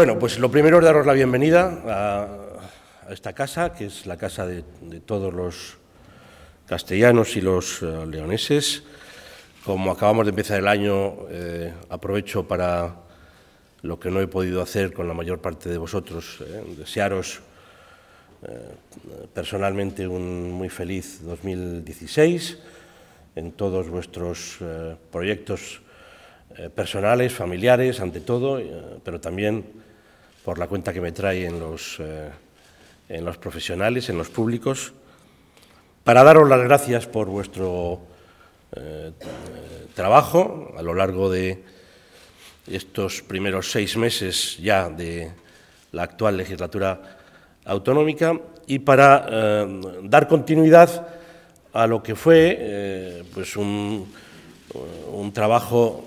Bueno, pues lo primero es daros la bienvenida a, esta casa, que es la casa de, todos los castellanos y los eh, leoneses. Como acabamos de empezar el año, eh, aprovecho para lo que no he podido hacer con la mayor parte de vosotros, eh, desearos personalmente un muy feliz 2016 en todos vuestros proyectos personales, familiares, ante todo, pero también por la cuenta que me trae en los, eh, en los profesionales, en los públicos, para daros las gracias por vuestro eh, trabajo a lo largo de estos primeros seis meses ya de la actual legislatura autonómica y para eh, dar continuidad a lo que fue pues un, un trabajo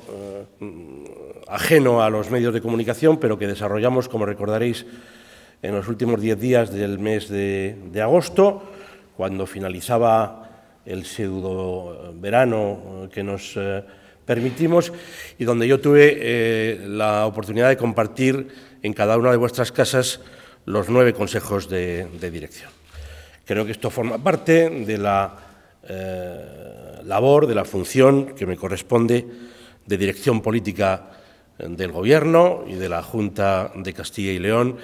ajeno a los medios de comunicación, pero que desarrollamos, como recordaréis, en los últimos diez días del mes de, agosto, cuando finalizaba el pseudo eh, verano eh, que nos eh, permitimos y donde yo tuve la oportunidad de compartir en cada una de vuestras casas los nueve consejos de, dirección. Creo que esto forma parte de la labor, de la función que me corresponde de dirección política del Gobierno y de la Junta de Castilla y León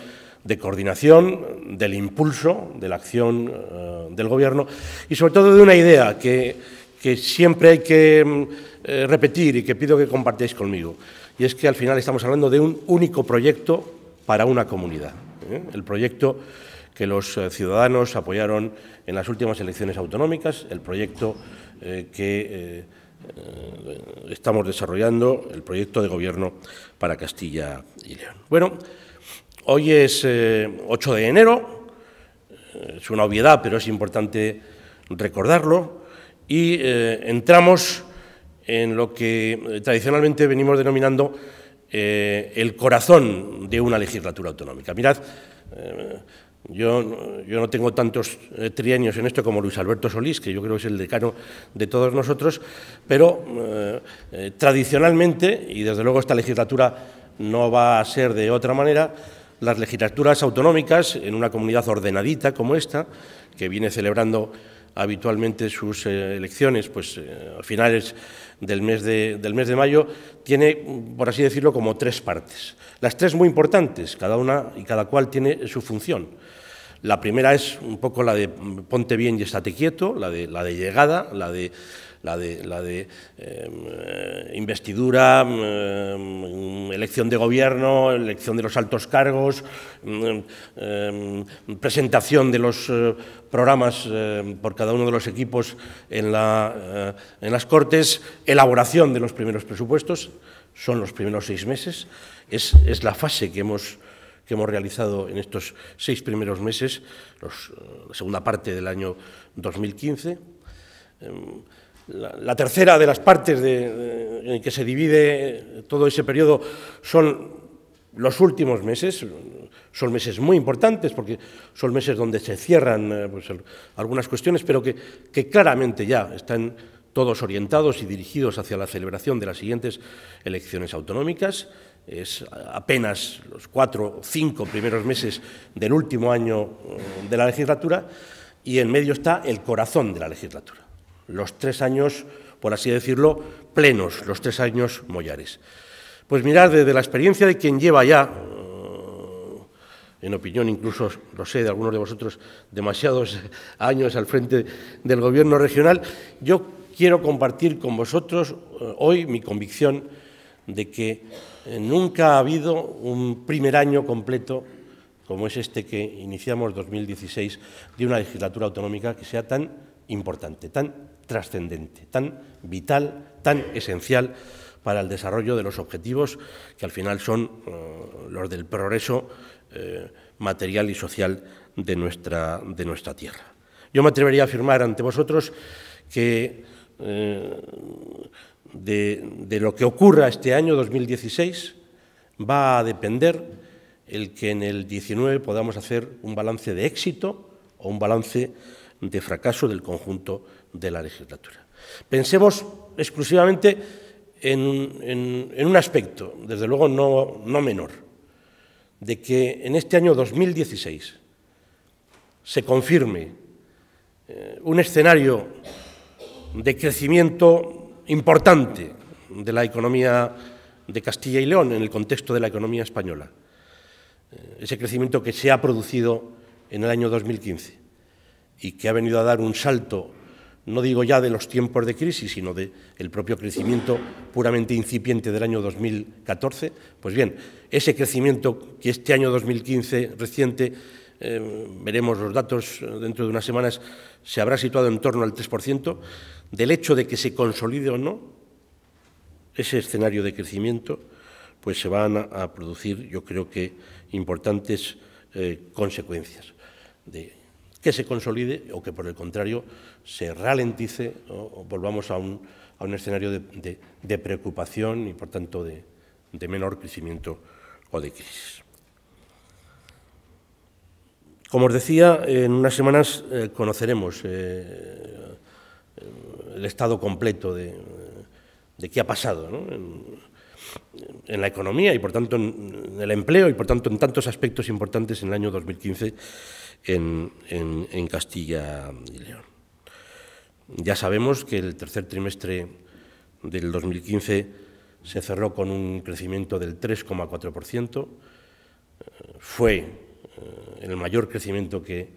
de coordinación, del impulso, de la acción eh, del Gobierno y sobre todo de una idea que, siempre hay que mm, eh, repetir y que pido que compartáis conmigo. Y es que al final estamos hablando de un único proyecto para una comunidad. ¿eh? El proyecto que los ciudadanos apoyaron en las últimas elecciones autonómicas, el proyecto que eh, estamos desarrollando el proyecto de gobierno para Castilla y León. Bueno, hoy es 8 eh, de enero, eh, es una obviedad, pero es importante recordarlo, y entramos en lo que tradicionalmente venimos denominando el corazón de una legislatura autonómica. Mirad, yo, no tengo tantos eh, trienios en esto como Luis Alberto Solís, que yo creo que es el decano de todos nosotros, pero eh, eh, tradicionalmente, y desde luego esta legislatura no va a ser de otra manera, las legislaturas autonómicas en una comunidad ordenadita como esta, que viene celebrando habitualmente sus eh, elecciones, pues eh, a finales del mes, de, del mes de mayo, tiene, por así decirlo, como tres partes. Las tres muy importantes, cada una y cada cual tiene su función. La primera es un poco la de mm, ponte bien y estate quieto, la de, la de llegada, la de la de, em, investidura, em, elección de gobierno, elección de los altos cargos, em, presentación de los eh, programas por cada uno de los equipos en, la, eh, en las Cortes, elaboración de los primeros presupuestos, son los primeros seis meses, es, la fase que hemos que hemos realizado en estos seis primeros meses, eh, la segunda parte del año 2015 la, tercera de las partes en que se divide todo ese periodo son los últimos meses, son meses muy importantes porque son meses donde se cierran eh, pues, algunas cuestiones, pero que claramente ya están todos orientados y dirigidos hacia la celebración de las siguientes elecciones autonómicas. Es apenas los cuatro o cinco primeros meses del último año eh, de la legislatura y en medio está el corazón de la legislatura los tres años, por así decirlo, plenos, los tres años Mollares. Pues mirad, desde la experiencia de quien lleva ya, eh, en opinión incluso, lo sé, de algunos de vosotros, demasiados años al frente del gobierno regional, yo quiero compartir con vosotros eh, hoy mi convicción de que eh, nunca ha habido un primer año completo como es este que iniciamos 2016 de una legislatura autonómica que sea tan importante, tan trascendente, tan vital, tan esencial para el desarrollo de los objetivos que al final son eh, los del progreso eh, material y social de nuestra, de nuestra tierra. Yo me atrevería a afirmar ante vosotros que eh, de, de lo que ocurra este año 2016 va a depender el que en el 19 podamos hacer un balance de éxito o un balance de fracaso del conjunto de la legislatura. Pensemos exclusivamente en, un aspecto, desde luego no, menor, de que en este año 2016 se confirme eh, un escenario de crecimiento importante de la economía de Castilla y León en el contexto de la economía española. Eh, ese crecimiento que se ha producido en el año 2015 y que ha venido a dar un salto no digo ya de los tiempos de crisis, sino del propio crecimiento puramente incipiente del año 2014, pues bien, ese crecimiento que este año 2015 reciente, eh, veremos los datos eh, dentro de unas semanas, se habrá situado en torno al 3%, del hecho de que se consolide o no ese escenario de crecimiento, pues se van a, producir, yo creo que, importantes eh, consecuencias de que se consolide o que por el contrario se ralentice o volvamos a un, escenario de, preocupación y por tanto de, menor crecimiento o de crisis. Como os decía, en unas semanas eh, conoceremos eh, el estado completo de, qué ha pasado en, en, la economía y, por tanto, en el empleo y, por tanto, en tantos aspectos importantes en el año 2015 en, Castilla y León. Ya sabemos que el tercer trimestre del 2015 se cerró con un crecimiento del 3,4%. Eh, fue eh, el mayor crecimiento que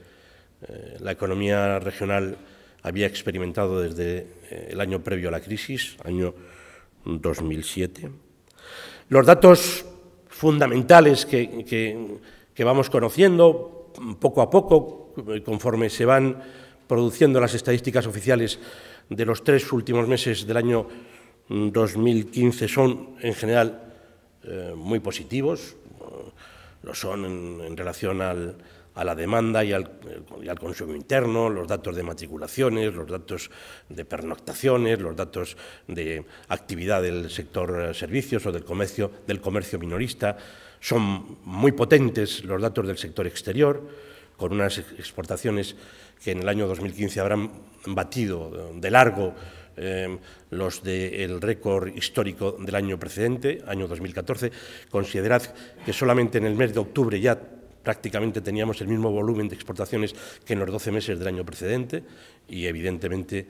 eh, la economía regional había experimentado desde el año previo a la crisis, año 2007. Los datos fundamentales que vamos conociendo poco a poco, eh, conforme se van produciendo las estadísticas oficiales de los tres últimos meses del año 2015, mm, son en general eh, muy positivos, eh, lo son en, relación a la demanda y al, consumo interno, los datos de matriculaciones, los datos de pernoctaciones, los datos de actividad del sector servicios o del comercio, del comercio minorista, son muy potentes los datos del sector exterior, con unas exportaciones que en el año 2015 habrán batido de largo eh, los del récord histórico del año precedente, año 2014. Considerad que solamente en el mes de octubre ya prácticamente teníamos el mismo volumen de exportaciones que en los 12 meses del año precedente y evidentemente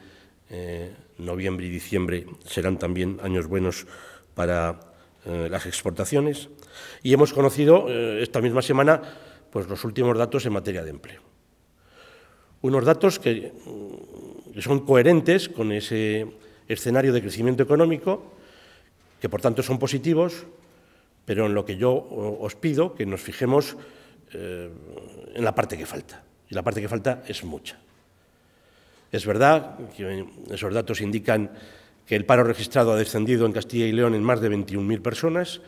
eh, noviembre y diciembre serán también años buenos para eh, las exportaciones y hemos conocido eh, esta misma semana pues, los últimos datos en materia de empleo. Unos datos mm, que, son coherentes con ese escenario de crecimiento económico, que por tanto son positivos, pero en lo que yo os pido que nos fijemos eh, en la parte que falta. Y la parte que falta es mucha. Es verdad que esos datos indican que el paro registrado ha descendido en Castilla y León en más de 21.000 personas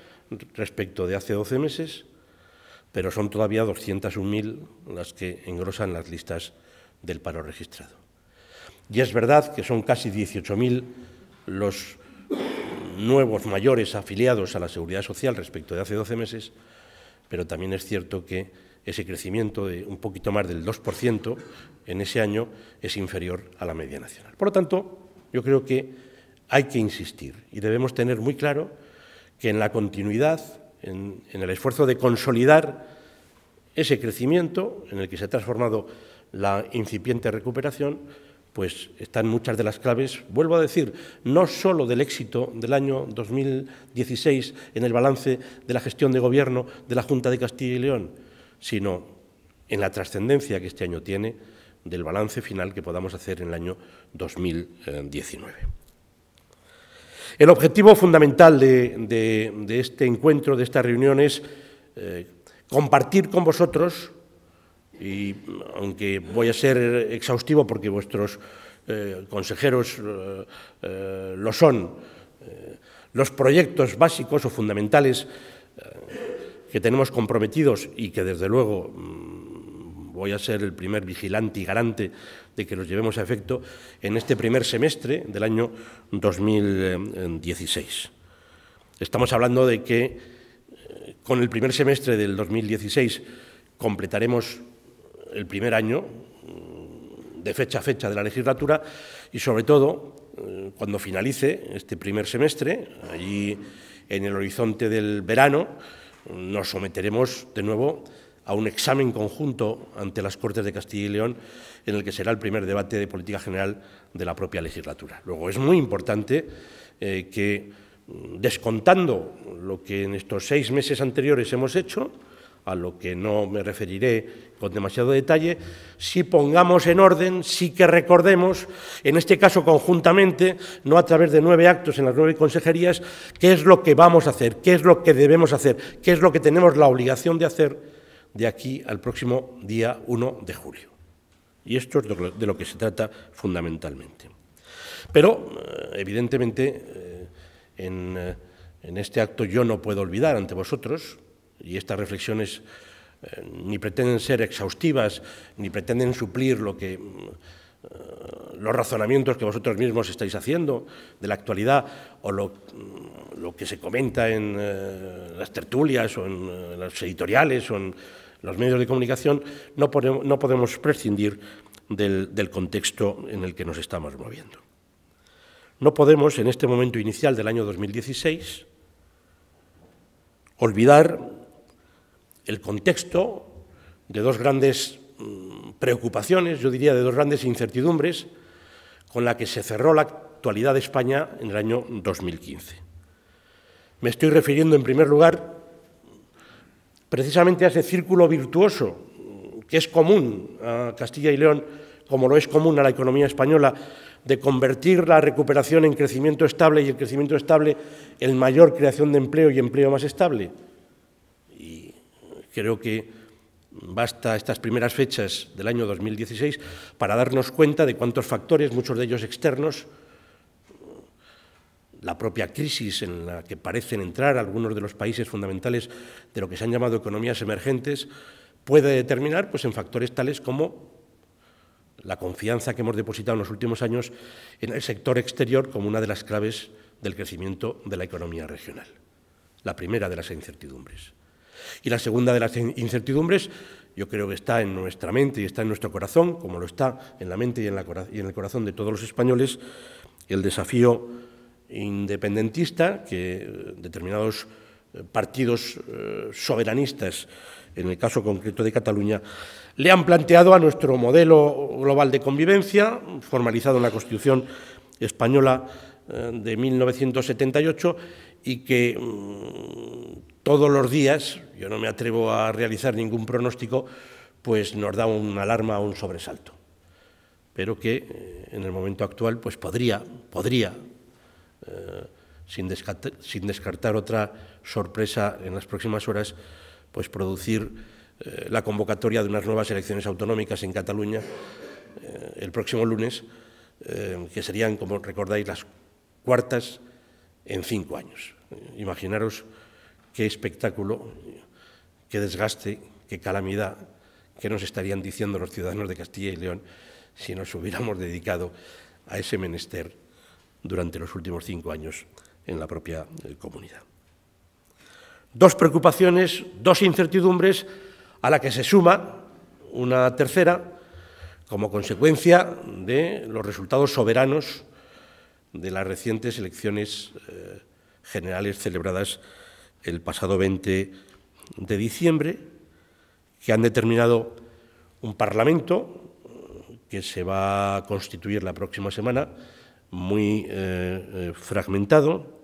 respecto de hace 12 meses, pero son todavía 201.000 las que engrosan las listas del paro registrado. Y es verdad que son casi 18.000 los nuevos mayores afiliados a la seguridad social respecto de hace 12 meses, pero también es cierto que ese crecimiento de un poquito más del 2% en ese año es inferior a la media nacional. Por lo tanto, yo creo que hay que insistir y debemos tener muy claro que en la continuidad, en, el esfuerzo de consolidar ese crecimiento en el que se ha transformado la incipiente recuperación, pues están muchas de las claves, vuelvo a decir, no solo del éxito del año 2016 en el balance de la gestión de gobierno de la Junta de Castilla y León, sino en la trascendencia que este año tiene del balance final que podamos hacer en el año 2019. El objetivo fundamental de, este encuentro, de esta reunión, es eh, compartir con vosotros, y aunque voy a ser exhaustivo porque vuestros eh, consejeros eh, lo son, los proyectos básicos o fundamentales que tenemos comprometidos y que desde luego mm, voy a ser el primer vigilante y garante de que los llevemos a efecto en este primer semestre del año 2016. Estamos hablando de que eh, con el primer semestre del 2016 completaremos el primer año mm, de fecha a fecha de la legislatura y sobre todo eh, cuando finalice este primer semestre, allí en el horizonte del verano, nos someteremos de nuevo a un examen conjunto ante las Cortes de Castilla y León, en el que será el primer debate de política general de la propia legislatura. Luego, es muy importante eh, que, mm, descontando lo que en estos seis meses anteriores hemos hecho, a lo que no me referiré con demasiado detalle, si pongamos en orden, sí que recordemos, en este caso conjuntamente, no a través de nueve actos en las nueve consejerías, qué es lo que vamos a hacer, qué es lo que debemos hacer, qué es lo que tenemos la obligación de hacer de aquí al próximo día 1 de julio. Y esto es de lo que se trata fundamentalmente. Pero, eh, evidentemente, eh, eh, en, este acto yo no puedo olvidar ante vosotros, y estas reflexiones ni pretenden ser exhaustivas, ni pretenden suplir lo que los razonamientos que vosotros mismos estáis haciendo de la actualidad o lo, que se comenta en las tertulias o en, las editoriales o en los medios de comunicación, no, podemos, prescindir del contexto en el que nos estamos moviendo. No podemos, en este momento inicial del año 2016, olvidar el contexto de dos grandes mm, preocupaciones, yo diría de dos grandes incertidumbres, con la que se cerró la actualidad de España en el año 2015. Me estoy refiriendo, en primer lugar, precisamente a ese círculo virtuoso que es común a Castilla y León, como lo es común a la economía española, de convertir la recuperación en crecimiento estable y el crecimiento estable en mayor creación de empleo y empleo más estable. Y creo que basta estas primeras fechas del año 2016 para darnos cuenta de cuántos factores, muchos de ellos externos, la propia crisis en la que parecen entrar algunos de los países fundamentales de lo que se han llamado economías emergentes, puede determinar pues, en factores tales como la confianza que hemos depositado en los últimos años en el sector exterior como una de las claves del crecimiento de la economía regional. La primera de las incertidumbres. Y la segunda de las incertidumbres, yo creo que está en nuestra mente y está en nuestro corazón, como lo está en la mente y en el corazón de todos los españoles, el desafío independentista que eh, determinados eh, partidos eh, soberanistas, en el caso concreto de Cataluña, le han planteado a nuestro modelo global de convivencia, formalizado en la Constitución española de 1978, y que mm, todos los días, yo no me atrevo a realizar ningún pronóstico, pues nos da una alarma o un sobresalto. Pero que en el momento actual pues podría, podría eh, sin, descartar, otra sorpresa en las próximas horas, pues producir eh, la convocatoria de unas nuevas elecciones autonómicas en Cataluña eh, el próximo lunes, que serían, como recordáis, las cuartas en cinco años. Imaginaros qué espectáculo, qué desgaste, qué calamidad que nos estarían diciendo los ciudadanos de Castilla y León si nos hubiéramos dedicado a ese menester durante los últimos cinco años en la propia eh, comunidad. Dos preocupaciones, dos incertidumbres, a la que se suma una tercera como consecuencia de los resultados soberanos de las recientes elecciones eh, generales celebradas el pasado 20 de diciembre, que han determinado un Parlamento eh, que se va a constituir la próxima semana, muy eh, eh, fragmentado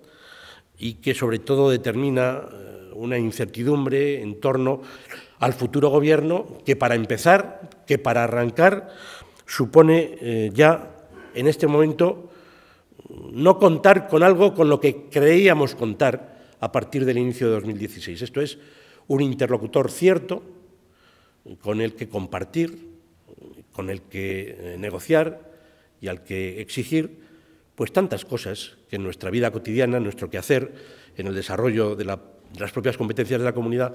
y que sobre todo determina eh, una incertidumbre en torno al futuro gobierno que para empezar, que para arrancar, supone ya en este momento no contar con algo con lo que creíamos contar a partir del inicio de 2016. Esto es un interlocutor cierto con el que compartir, con el que negociar y al que exigir pues tantas cosas que en nuestra vida cotidiana, en nuestro quehacer, en el desarrollo de, las propias competencias de la comunidad,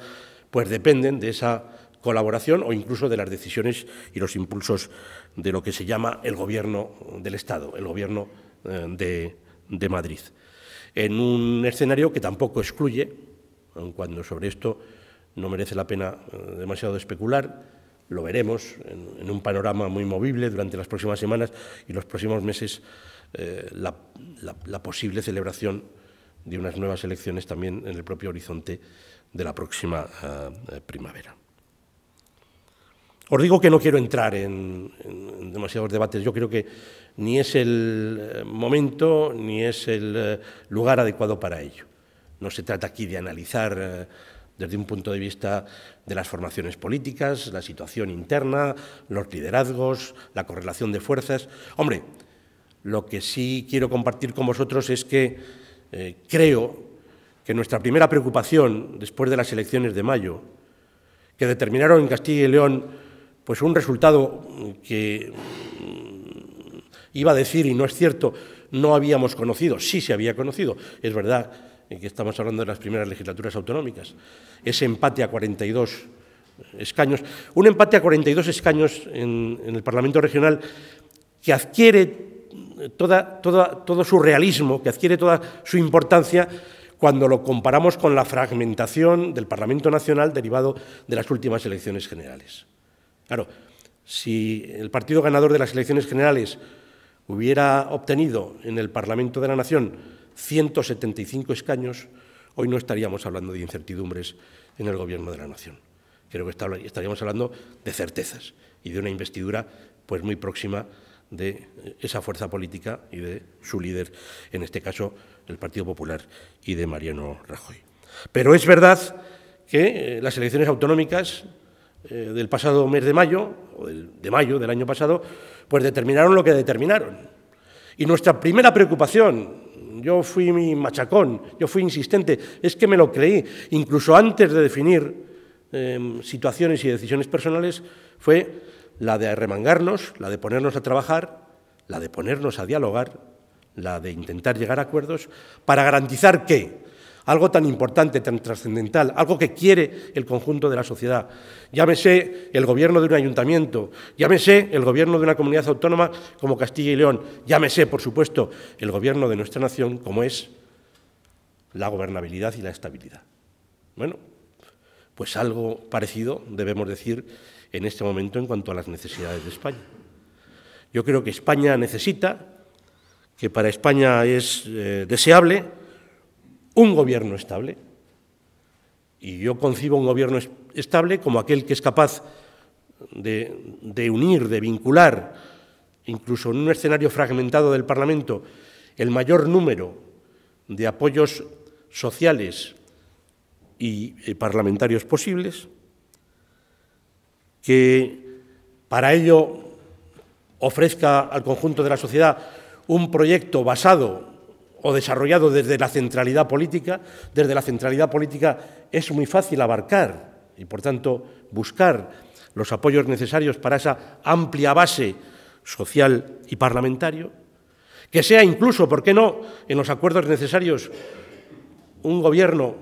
pues dependen de esa colaboración o incluso de las decisiones y los impulsos de lo que se llama el gobierno del Estado, el gobierno eh, de, Madrid. En un escenario que tampoco excluye, aun cuando sobre esto no merece la pena eh, demasiado especular, lo veremos en, en un panorama muy movible durante las próximas semanas y los próximos meses eh, la, posible celebración de unas nuevas elecciones también en el propio horizonte de la próxima eh, eh, primavera. Os digo que no quiero entrar en, demasiados debates. Yo creo que ni es el momento ni es el lugar adecuado para ello. No se trata aquí de analizar desde un punto de vista de las formaciones políticas, la situación interna, los liderazgos, la correlación de fuerzas. Hombre, lo que sí quiero compartir con vosotros es que eh, creo que nuestra primera preocupación después de las elecciones de mayo, que determinaron en Castilla y León pues un resultado que mm, iba a decir y no es cierto, no habíamos conocido, sí se había conocido, es verdad que estamos hablando de las primeras legislaturas autonómicas, ese empate a 42 escaños, un empate a 42 escaños en el Parlamento Regional que adquiere todo su realismo, que adquiere toda su importancia cuando lo comparamos con la fragmentación del Parlamento Nacional derivado de las últimas elecciones generales. Claro, si el partido ganador de las elecciones generales hubiera obtenido en el Parlamento de la Nación 175 escaños, hoy no estaríamos hablando de incertidumbres en el Gobierno de la Nación. Creo que estaríamos hablando de certezas y de una investidura pues, muy próxima de esa fuerza política y de su líder, en este caso el Partido Popular y de Mariano Rajoy. Pero es verdad que eh, las elecciones autonómicas eh, del pasado mes de mayo, o de mayo del año pasado, pues determinaron lo que determinaron. Y nuestra primera preocupación, yo fui mi machacón, yo fui insistente, es que me lo creí, incluso antes de definir em, situaciones y decisiones personales, fue la de arremangarnos, la de ponernos a trabajar, la de ponernos a dialogar, la de intentar llegar a acuerdos, para garantizar que algo tan importante, tan trascendental, algo que quiere el conjunto de la sociedad, llámese el gobierno de un ayuntamiento, llámese el gobierno de una comunidad autónoma como Castilla y León, llámese, por supuesto, el gobierno de nuestra nación como es la gobernabilidad y la estabilidad. Bueno, pues algo parecido debemos decir en este momento en cuanto a las necesidades de España. Yo creo que España necesita, que para España es eh, deseable, un gobierno estable. Y yo concibo un gobierno estable como aquel que es capaz de unir, de vincular, incluso en un escenario fragmentado del Parlamento, el mayor número de apoyos sociales y eh, parlamentarios posibles, que para ello ofrezca al conjunto de la sociedad un proyecto basado o desarrollado desde la centralidad política, desde la centralidad política es muy fácil abarcar y, por tanto, buscar los apoyos necesarios para esa amplia base social y parlamentario, que sea incluso, ¿por qué no?, en los acuerdos necesarios un gobierno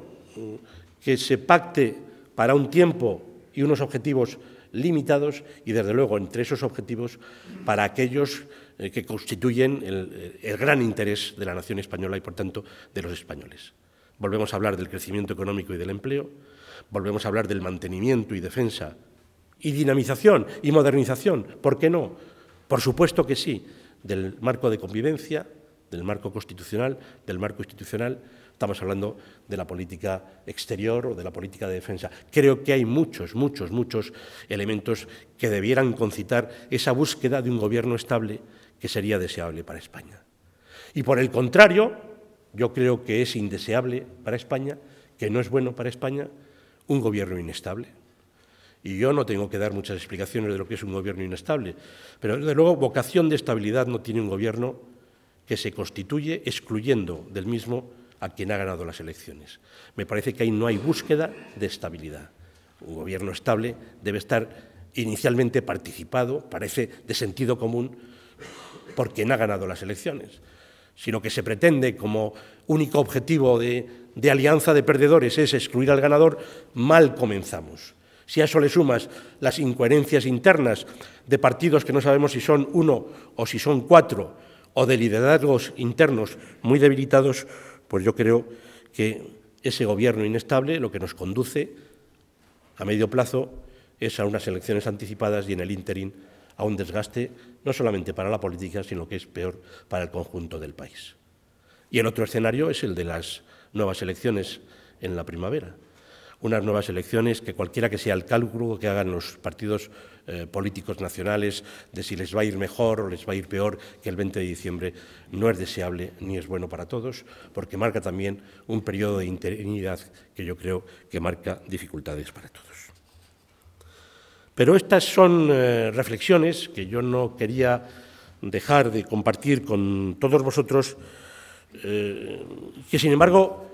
que se pacte para un tiempo y unos objetivos limitados y, desde luego, entre esos objetivos para aquellos eh, que constituyen eh, el, gran interés de la nación española y, por tanto, de los españoles. Volvemos a hablar del crecimiento económico y del empleo, volvemos a hablar del mantenimiento y defensa y dinamización y modernización, ¿por qué no? Por supuesto que sí, del marco de convivencia, del marco constitucional, del marco institucional Estamos hablando de la política exterior o de la política de defensa. Creo que hay muchos, muchos, muchos elementos que debieran concitar esa búsqueda de un gobierno estable que sería deseable para España. Y por el contrario, yo creo que es indeseable para España, que no es bueno para España, un gobierno inestable. Y yo no tengo que dar muchas explicaciones de lo que es un gobierno inestable, pero desde luego vocación de estabilidad no tiene un gobierno que se constituye excluyendo del mismo a quien ha ganado las elecciones. Me parece que ahí no hay búsqueda de estabilidad. Un gobierno estable debe estar inicialmente participado, parece de sentido común, por quien ha ganado las elecciones. Si lo que se pretende como único objetivo de, de alianza de perdedores es excluir al ganador, mal comenzamos. Si a eso le sumas las incoherencias internas de partidos que no sabemos si son uno o si son cuatro, o de liderazgos internos muy debilitados, pues yo creo que ese gobierno inestable lo que nos conduce a medio plazo es a unas elecciones anticipadas y en el ínterin a un desgaste no solamente para la política, sino que es peor para el conjunto del país. Y el otro escenario es el de las nuevas elecciones en la primavera unas nuevas elecciones que cualquiera que sea el cálculo que hagan los partidos eh, políticos nacionales de si les va a ir mejor o les va a ir peor que el 20 de diciembre no es deseable ni es bueno para todos, porque marca también un periodo de interinidad que yo creo que marca dificultades para todos. Pero estas son eh, reflexiones que yo no quería dejar de compartir con todos vosotros, eh, que sin embargo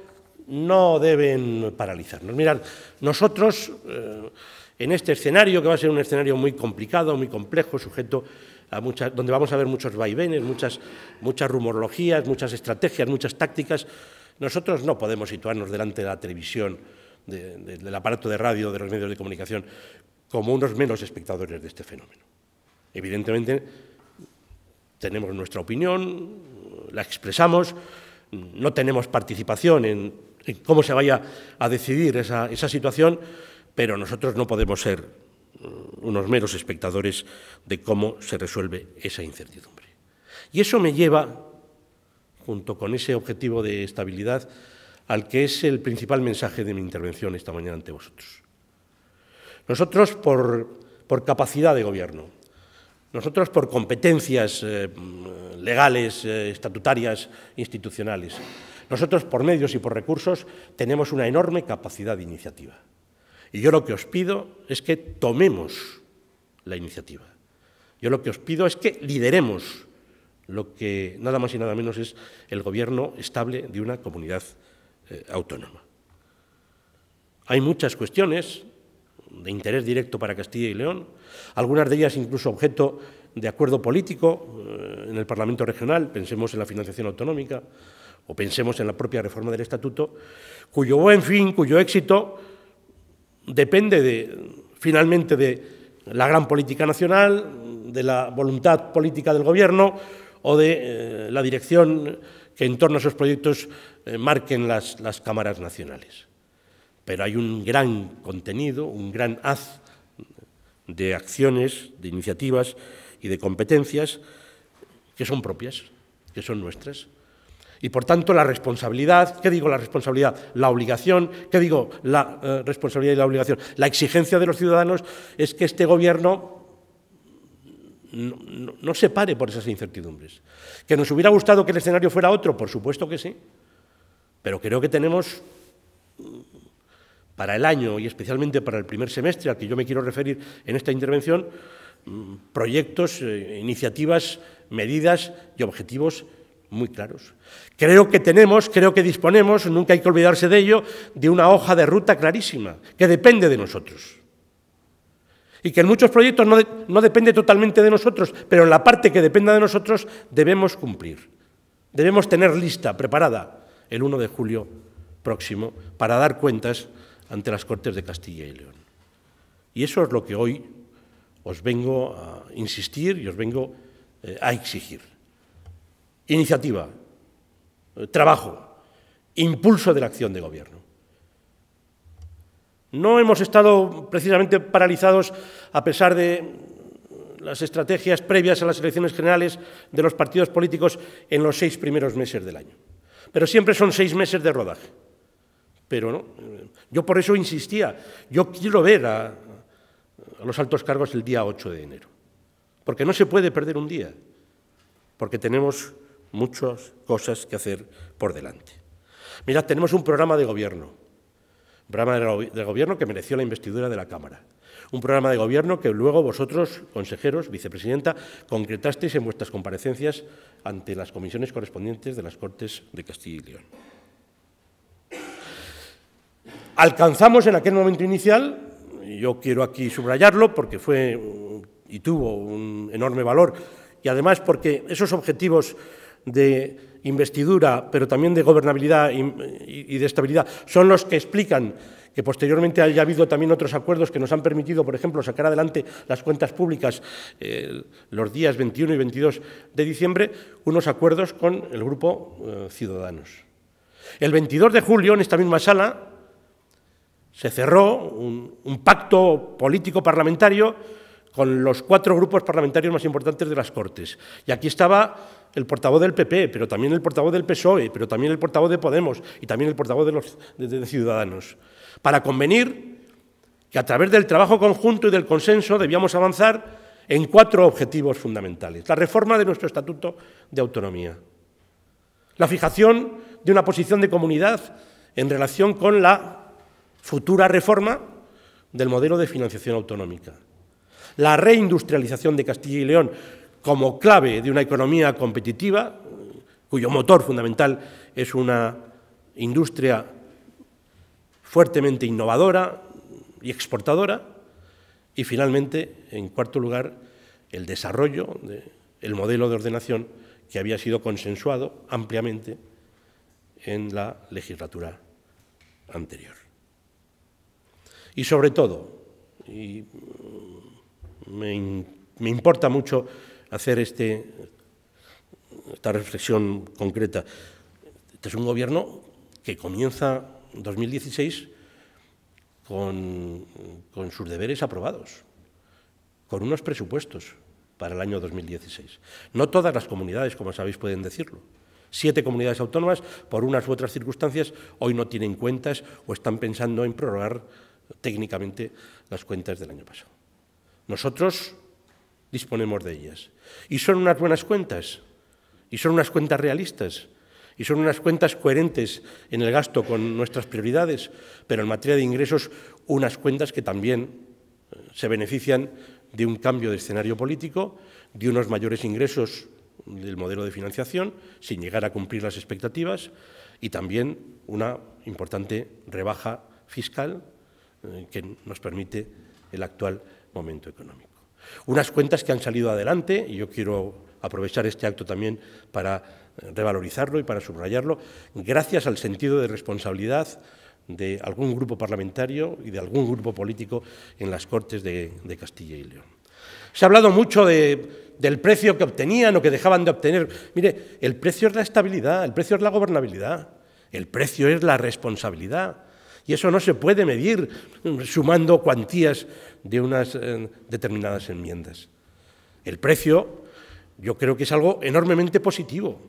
no deben paralizarnos. Mirad, nosotros eh, en este escenario, que va a ser un escenario muy complicado, muy complejo, sujeto a muchas, donde vamos a ver muchos vaivenes, muchas, muchas rumorologías, muchas estrategias, muchas tácticas, nosotros no podemos situarnos delante de la televisión, del aparato de radio, de los medios de comunicación, como unos menos espectadores de este fenómeno. Evidentemente, tenemos nuestra opinión, la expresamos, no tenemos participación en en cómo se vaya a decidir esa, situación, pero nosotros no podemos ser mm, unos meros espectadores de cómo se resuelve esa incertidumbre. Y eso me lleva, junto con ese objetivo de estabilidad, al que es el principal mensaje de mi intervención esta mañana ante vosotros. Nosotros por, capacidad de gobierno, nosotros por competencias eh, mm, legales, eh, estatutarias, institucionales, nosotros, por medios y por recursos, tenemos una enorme capacidad de iniciativa. Y yo lo que os pido es que tomemos la iniciativa. Yo lo que os pido es que lideremos lo que nada más y nada menos es el gobierno estable de una comunidad eh, autónoma. Hay muchas cuestiones de interés directo para Castilla y León, algunas de ellas incluso objeto de acuerdo político eh, en el Parlamento Regional, pensemos en la financiación autonómica, o pensemos en la propia reforma del Estatuto, cuyo buen fin, cuyo éxito depende finalmente de la gran política nacional, de la voluntad política del Gobierno o de eh, la dirección que en torno a esos proyectos eh, marquen las, las cámaras nacionales. Pero hay un gran contenido, un gran haz de acciones, de iniciativas y de competencias que son propias, que son nuestras. Y por tanto la responsabilidad, ¿qué digo la responsabilidad? La obligación, ¿qué digo la eh, responsabilidad y la obligación? La exigencia de los ciudadanos es que este gobierno no, no, se pare por esas incertidumbres. ¿Que nos hubiera gustado que el escenario fuera otro? Por supuesto que sí. Pero creo que tenemos mm, para el año y especialmente para el primer semestre al que yo me quiero referir en esta intervención, mm, proyectos, eh, iniciativas, medidas y objetivos muy claros. Creo que tenemos, creo que disponemos, nunca hay que olvidarse de ello, de una hoja de ruta clarísima, que depende de nosotros. Y que en muchos proyectos no, depende totalmente de nosotros, pero en la parte que dependa de nosotros debemos cumplir. Debemos tener lista, preparada, el 1 de julio próximo para dar cuentas ante las Cortes de Castilla y León. Y eso es lo que hoy os vengo a insistir y os vengo eh, a exigir. Iniciativa, trabajo, impulso de la acción de gobierno. No hemos estado precisamente paralizados a pesar de las estrategias previas a las elecciones generales de los partidos políticos en los seis primeros meses del año. Pero siempre son seis meses de rodaje. Pero no, yo por eso insistía, yo quiero ver a, a los altos cargos el día 8 de enero, porque no se puede perder un día, porque tenemos muchas cosas que hacer por delante. Mirad, tenemos un programa de gobierno, un programa de gobierno que mereció la investidura de la Cámara, un programa de gobierno que luego vosotros, consejeros, vicepresidenta, concretasteis en vuestras comparecencias ante las comisiones correspondientes de las Cortes de Castilla y León. Alcanzamos en aquel momento inicial, yo quiero aquí subrayarlo porque fue y tuvo un enorme valor, y además porque esos objetivos de investidura, pero también de gobernabilidad y, de estabilidad, son los que explican que posteriormente haya habido también otros acuerdos que nos han permitido, por ejemplo, sacar adelante las cuentas públicas eh, los días 21 y 22 de diciembre, unos acuerdos con el grupo eh, Ciudadanos. El 22 de julio, en esta misma sala, se cerró un, un pacto político parlamentario con los cuatro grupos parlamentarios más importantes de las Cortes. Y aquí estaba el portavoz del PP, pero también el portavoz del PSOE, pero también el portavoz de Podemos y también el portavoz de, los, Ciudadanos, para convenir que a través del trabajo conjunto y del consenso debíamos avanzar en cuatro objetivos fundamentales. La reforma de nuestro Estatuto de Autonomía, la fijación de una posición de comunidad en relación con la futura reforma del modelo de financiación autonómica, la reindustrialización de Castilla y León, como clave de una economía competitiva, cuyo motor fundamental es una industria fuertemente innovadora y exportadora, y finalmente, en cuarto lugar, el desarrollo del modelo de ordenación que había sido consensuado ampliamente en la legislatura anterior. Y sobre todo, y me importa mucho hacer este, esta reflexión concreta. Este es un gobierno que comienza 2016 con, con sus deberes aprobados, con unos presupuestos para el año 2016. No todas las comunidades, como sabéis, pueden decirlo. Siete comunidades autónomas, por unas u otras circunstancias, hoy no tienen cuentas o están pensando en prorrogar técnicamente las cuentas del año pasado. Nosotros disponemos de ellas. Y son unas buenas cuentas, y son unas cuentas realistas, y son unas cuentas coherentes en el gasto con nuestras prioridades, pero en materia de ingresos unas cuentas que también eh, se benefician de un cambio de escenario político, de unos mayores ingresos del modelo de financiación, sin llegar a cumplir las expectativas, y también una importante rebaja fiscal eh, que nos permite el actual momento económico. Unas cuentas que han salido adelante, y yo quiero aprovechar este acto también para revalorizarlo y para subrayarlo, gracias al sentido de responsabilidad de algún grupo parlamentario y de algún grupo político en las Cortes de, Castilla y León. Se ha hablado mucho del precio que obtenían o que dejaban de obtener. Mire, el precio es la estabilidad, el precio es la gobernabilidad, el precio es la responsabilidad. Y eso no se puede medir sumando cuantías de unas eh, determinadas enmiendas. El precio yo creo que es algo enormemente positivo.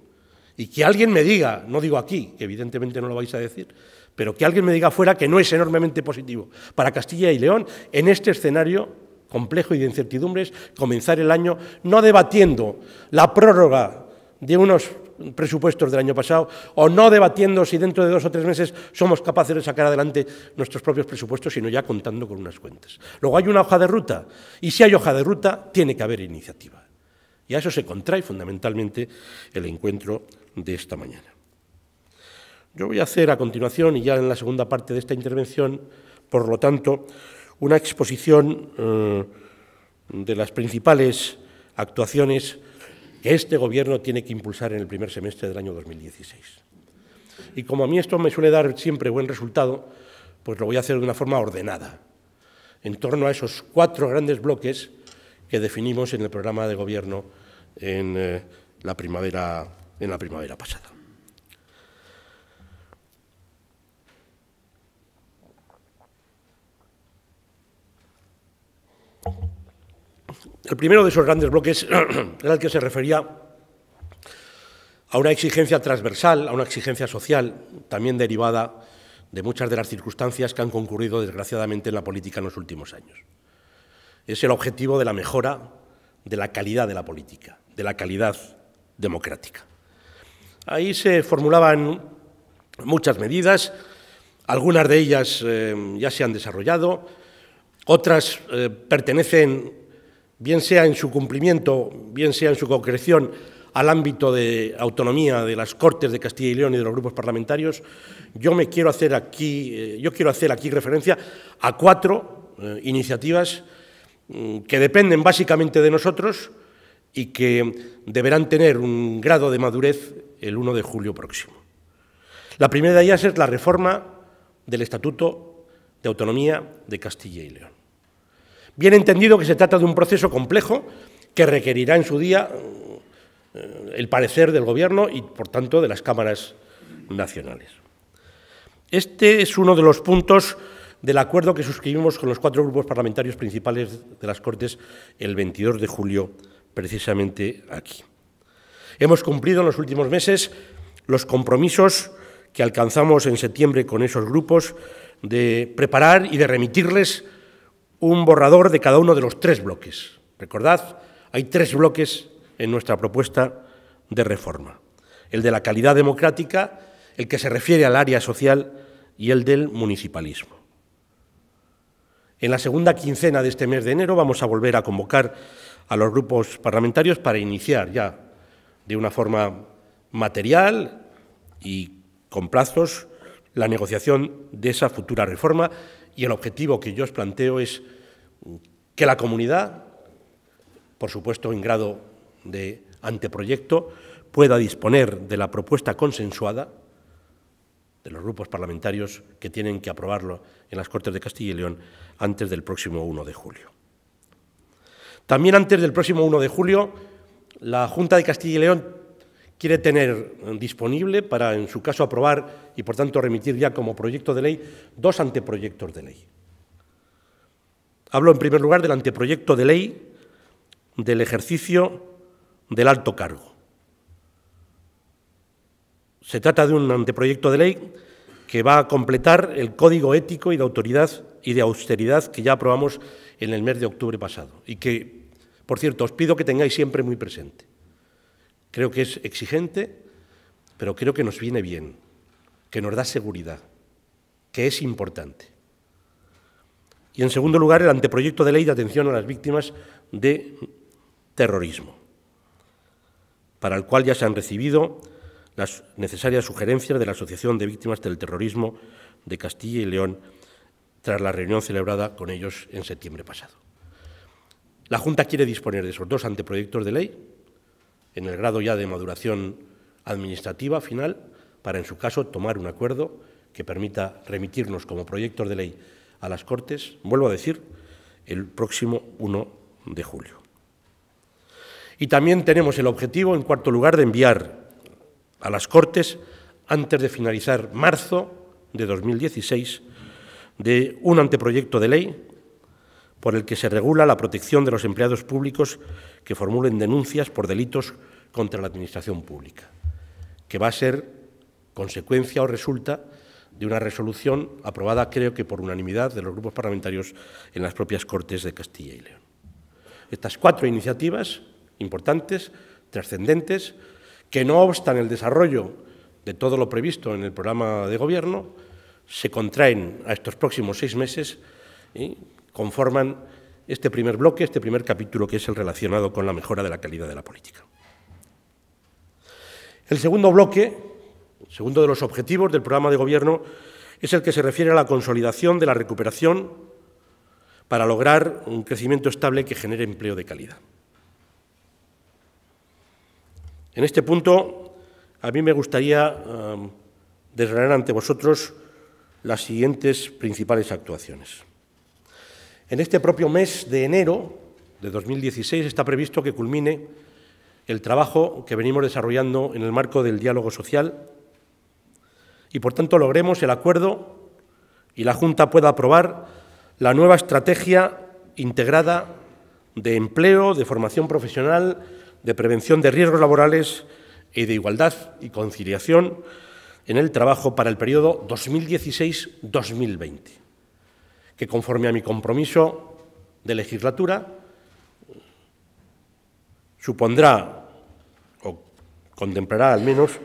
Y que alguien me diga, no digo aquí, que evidentemente no lo vais a decir, pero que alguien me diga fuera que no es enormemente positivo para Castilla y León en este escenario complejo y de incertidumbres, comenzar el año no debatiendo la prórroga de unos presupuestos del año pasado, o no debatiendo si dentro de dos o tres meses somos capaces de sacar adelante nuestros propios presupuestos, sino ya contando con unas cuentas. Luego hay una hoja de ruta, y si hay hoja de ruta, tiene que haber iniciativa. Y a eso se contrae fundamentalmente el encuentro de esta mañana. Yo voy a hacer a continuación, y ya en la segunda parte de esta intervención, por lo tanto, una exposición eh, de las principales actuaciones que este Gobierno tiene que impulsar en el primer semestre del año 2016. Y como a mí esto me suele dar siempre buen resultado, pues lo voy a hacer de una forma ordenada, en torno a esos cuatro grandes bloques que definimos en el programa de Gobierno en, eh, la, primavera, en la primavera pasada. El primero de esos grandes bloques era el que se refería a una exigencia transversal, a una exigencia social, también derivada de muchas de las circunstancias que han concurrido desgraciadamente en la política en los últimos años. Es el objetivo de la mejora de la calidad de la política, de la calidad democrática. Ahí se formulaban muchas medidas, algunas de ellas eh, ya se han desarrollado, otras eh, pertenecen bien sea en su cumplimiento, bien sea en su concreción al ámbito de autonomía de las Cortes de Castilla y León y de los grupos parlamentarios, yo me quiero hacer aquí, eh, yo quiero hacer aquí referencia a cuatro eh, iniciativas mm, que dependen básicamente de nosotros y que deberán tener un grado de madurez el 1 de julio próximo. La primera de ellas es la reforma del Estatuto de Autonomía de Castilla y León. Bien entendido que se trata de un proceso complejo que requerirá en su día eh, el parecer del Gobierno y, por tanto, de las cámaras nacionales. Este es uno de los puntos del acuerdo que suscribimos con los cuatro grupos parlamentarios principales de las Cortes el 22 de julio, precisamente aquí. Hemos cumplido en los últimos meses los compromisos que alcanzamos en septiembre con esos grupos de preparar y de remitirles un borrador de cada uno de los tres bloques. Recordad, hay tres bloques en nuestra propuesta de reforma. El de la calidad democrática, el que se refiere al área social y el del municipalismo. En la segunda quincena de este mes de enero vamos a volver a convocar a los grupos parlamentarios para iniciar ya de una forma material y con plazos la negociación de esa futura reforma y el objetivo que yo os planteo es que la comunidad, por supuesto en grado de anteproyecto, pueda disponer de la propuesta consensuada de los grupos parlamentarios que tienen que aprobarlo en las Cortes de Castilla y León antes del próximo 1 de julio. También antes del próximo 1 de julio, la Junta de Castilla y León quiere tener eh, disponible para, en su caso, aprobar y, por tanto, remitir ya como proyecto de ley dos anteproyectos de ley. Hablo, en primer lugar, del anteproyecto de ley del ejercicio del alto cargo. Se trata de un anteproyecto de ley que va a completar el código ético y de autoridad y de austeridad que ya aprobamos en el mes de octubre pasado y que, por cierto, os pido que tengáis siempre muy presente. Creo que es exigente, pero creo que nos viene bien, que nos da seguridad, que es importante. Y en segundo lugar, el anteproyecto de ley de atención a las víctimas de terrorismo, para el cual ya se han recibido las necesarias sugerencias de la Asociación de Víctimas del Terrorismo de Castilla y León tras la reunión celebrada con ellos en septiembre pasado. La Junta quiere disponer de esos dos anteproyectos de ley en el grado ya de maduración administrativa final para, en su caso, tomar un acuerdo que permita remitirnos como proyectos de ley a las Cortes, vuelvo a decir, el próximo 1 de julio. Y también tenemos el objetivo, en cuarto lugar, de enviar a las Cortes, antes de finalizar marzo de 2016, de un anteproyecto de ley por el que se regula la protección de los empleados públicos que formulen denuncias por delitos contra la Administración Pública, que va a ser consecuencia o resulta de una resolución aprobada, creo que por unanimidad, de los grupos parlamentarios en las propias Cortes de Castilla y León. Estas cuatro iniciativas importantes, trascendentes, que no obstan el desarrollo de todo lo previsto en el programa de Gobierno, se contraen a estos próximos seis meses y conforman este primer bloque, este primer capítulo que es el relacionado con la mejora de la calidad de la política. El segundo bloque, segundo de los objetivos del programa de gobierno, es el que se refiere a la consolidación de la recuperación para lograr un crecimiento estable que genere empleo de calidad. En este punto, a mí me gustaría eh, desgranar ante vosotros las siguientes principales actuaciones. En este propio mes de enero de 2016 está previsto que culmine el trabajo que venimos desarrollando en el marco del diálogo social y, por tanto, logremos el acuerdo y la Junta pueda aprobar la nueva estrategia integrada de empleo, de formación profesional, de prevención de riesgos laborales y de igualdad y conciliación en el trabajo para el periodo 2016-2020 que conforme a mi compromiso de legislatura supondrá o contemplará al menos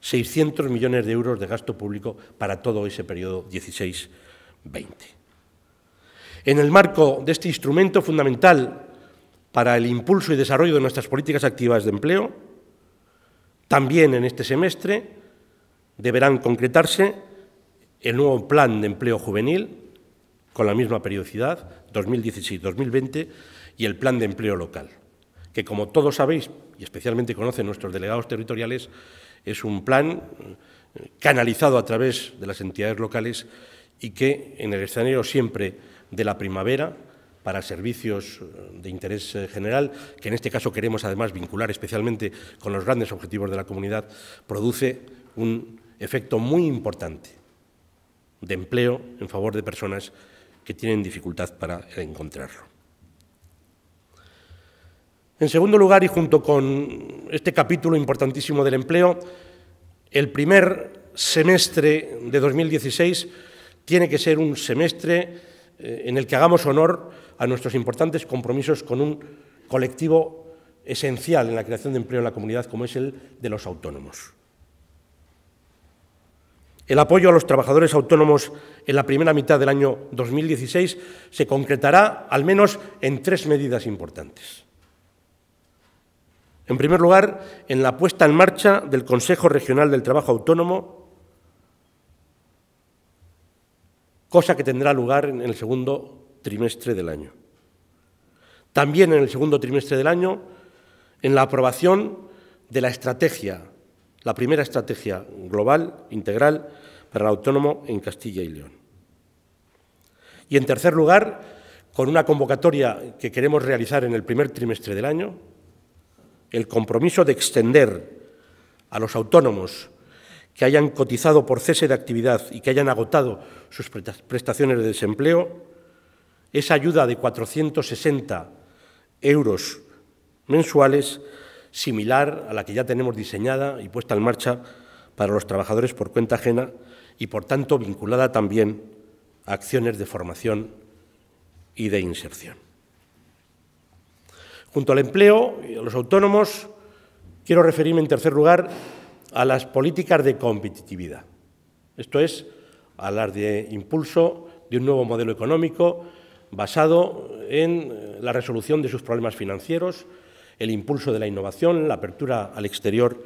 600 millones de euros de gasto público para todo ese periodo 16-20. En el marco de este instrumento fundamental para el impulso y desarrollo de nuestras políticas activas de empleo, también en este semestre deberán concretarse el nuevo plan de empleo juvenil, con la misma periodicidad, 2016-2020, y el Plan de Empleo Local, que como todos sabéis, y especialmente conocen nuestros delegados territoriales, es un plan eh, canalizado a través de las entidades locales y que en el escenario siempre de la primavera, para servicios eh, de interés eh, general, que en este caso queremos además vincular especialmente con los grandes objetivos de la comunidad, produce un efecto muy importante de empleo en favor de personas que tienen dificultad para encontrarlo. En segundo lugar, y junto con este capítulo importantísimo del empleo, el primer semestre de 2016 tiene que ser un semestre eh, en el que hagamos honor a nuestros importantes compromisos con un colectivo esencial en la creación de empleo en la comunidad, como es el de los autónomos. El apoyo a los trabajadores autónomos en la primera mitad del año 2016 se concretará al menos en tres medidas importantes. En primer lugar, en la puesta en marcha del Consejo Regional del Trabajo Autónomo, cosa que tendrá lugar en el segundo trimestre del año. También en el segundo trimestre del año, en la aprobación de la estrategia la primera estrategia global, integral, para el autónomo en Castilla y León. Y en tercer lugar, con una convocatoria que queremos realizar en el primer trimestre del año, el compromiso de extender a los autónomos que hayan cotizado por cese de actividad y que hayan agotado sus prestaciones de desempleo, esa ayuda de 460 euros mensuales similar a la que ya tenemos diseñada y puesta en marcha para los trabajadores por cuenta ajena y, por tanto, vinculada también a acciones de formación y de inserción. Junto al empleo y a los autónomos, quiero referirme, en tercer lugar, a las políticas de competitividad, esto es, a las de impulso de un nuevo modelo económico basado en eh, la resolución de sus problemas financieros, el impulso de la innovación, la apertura al exterior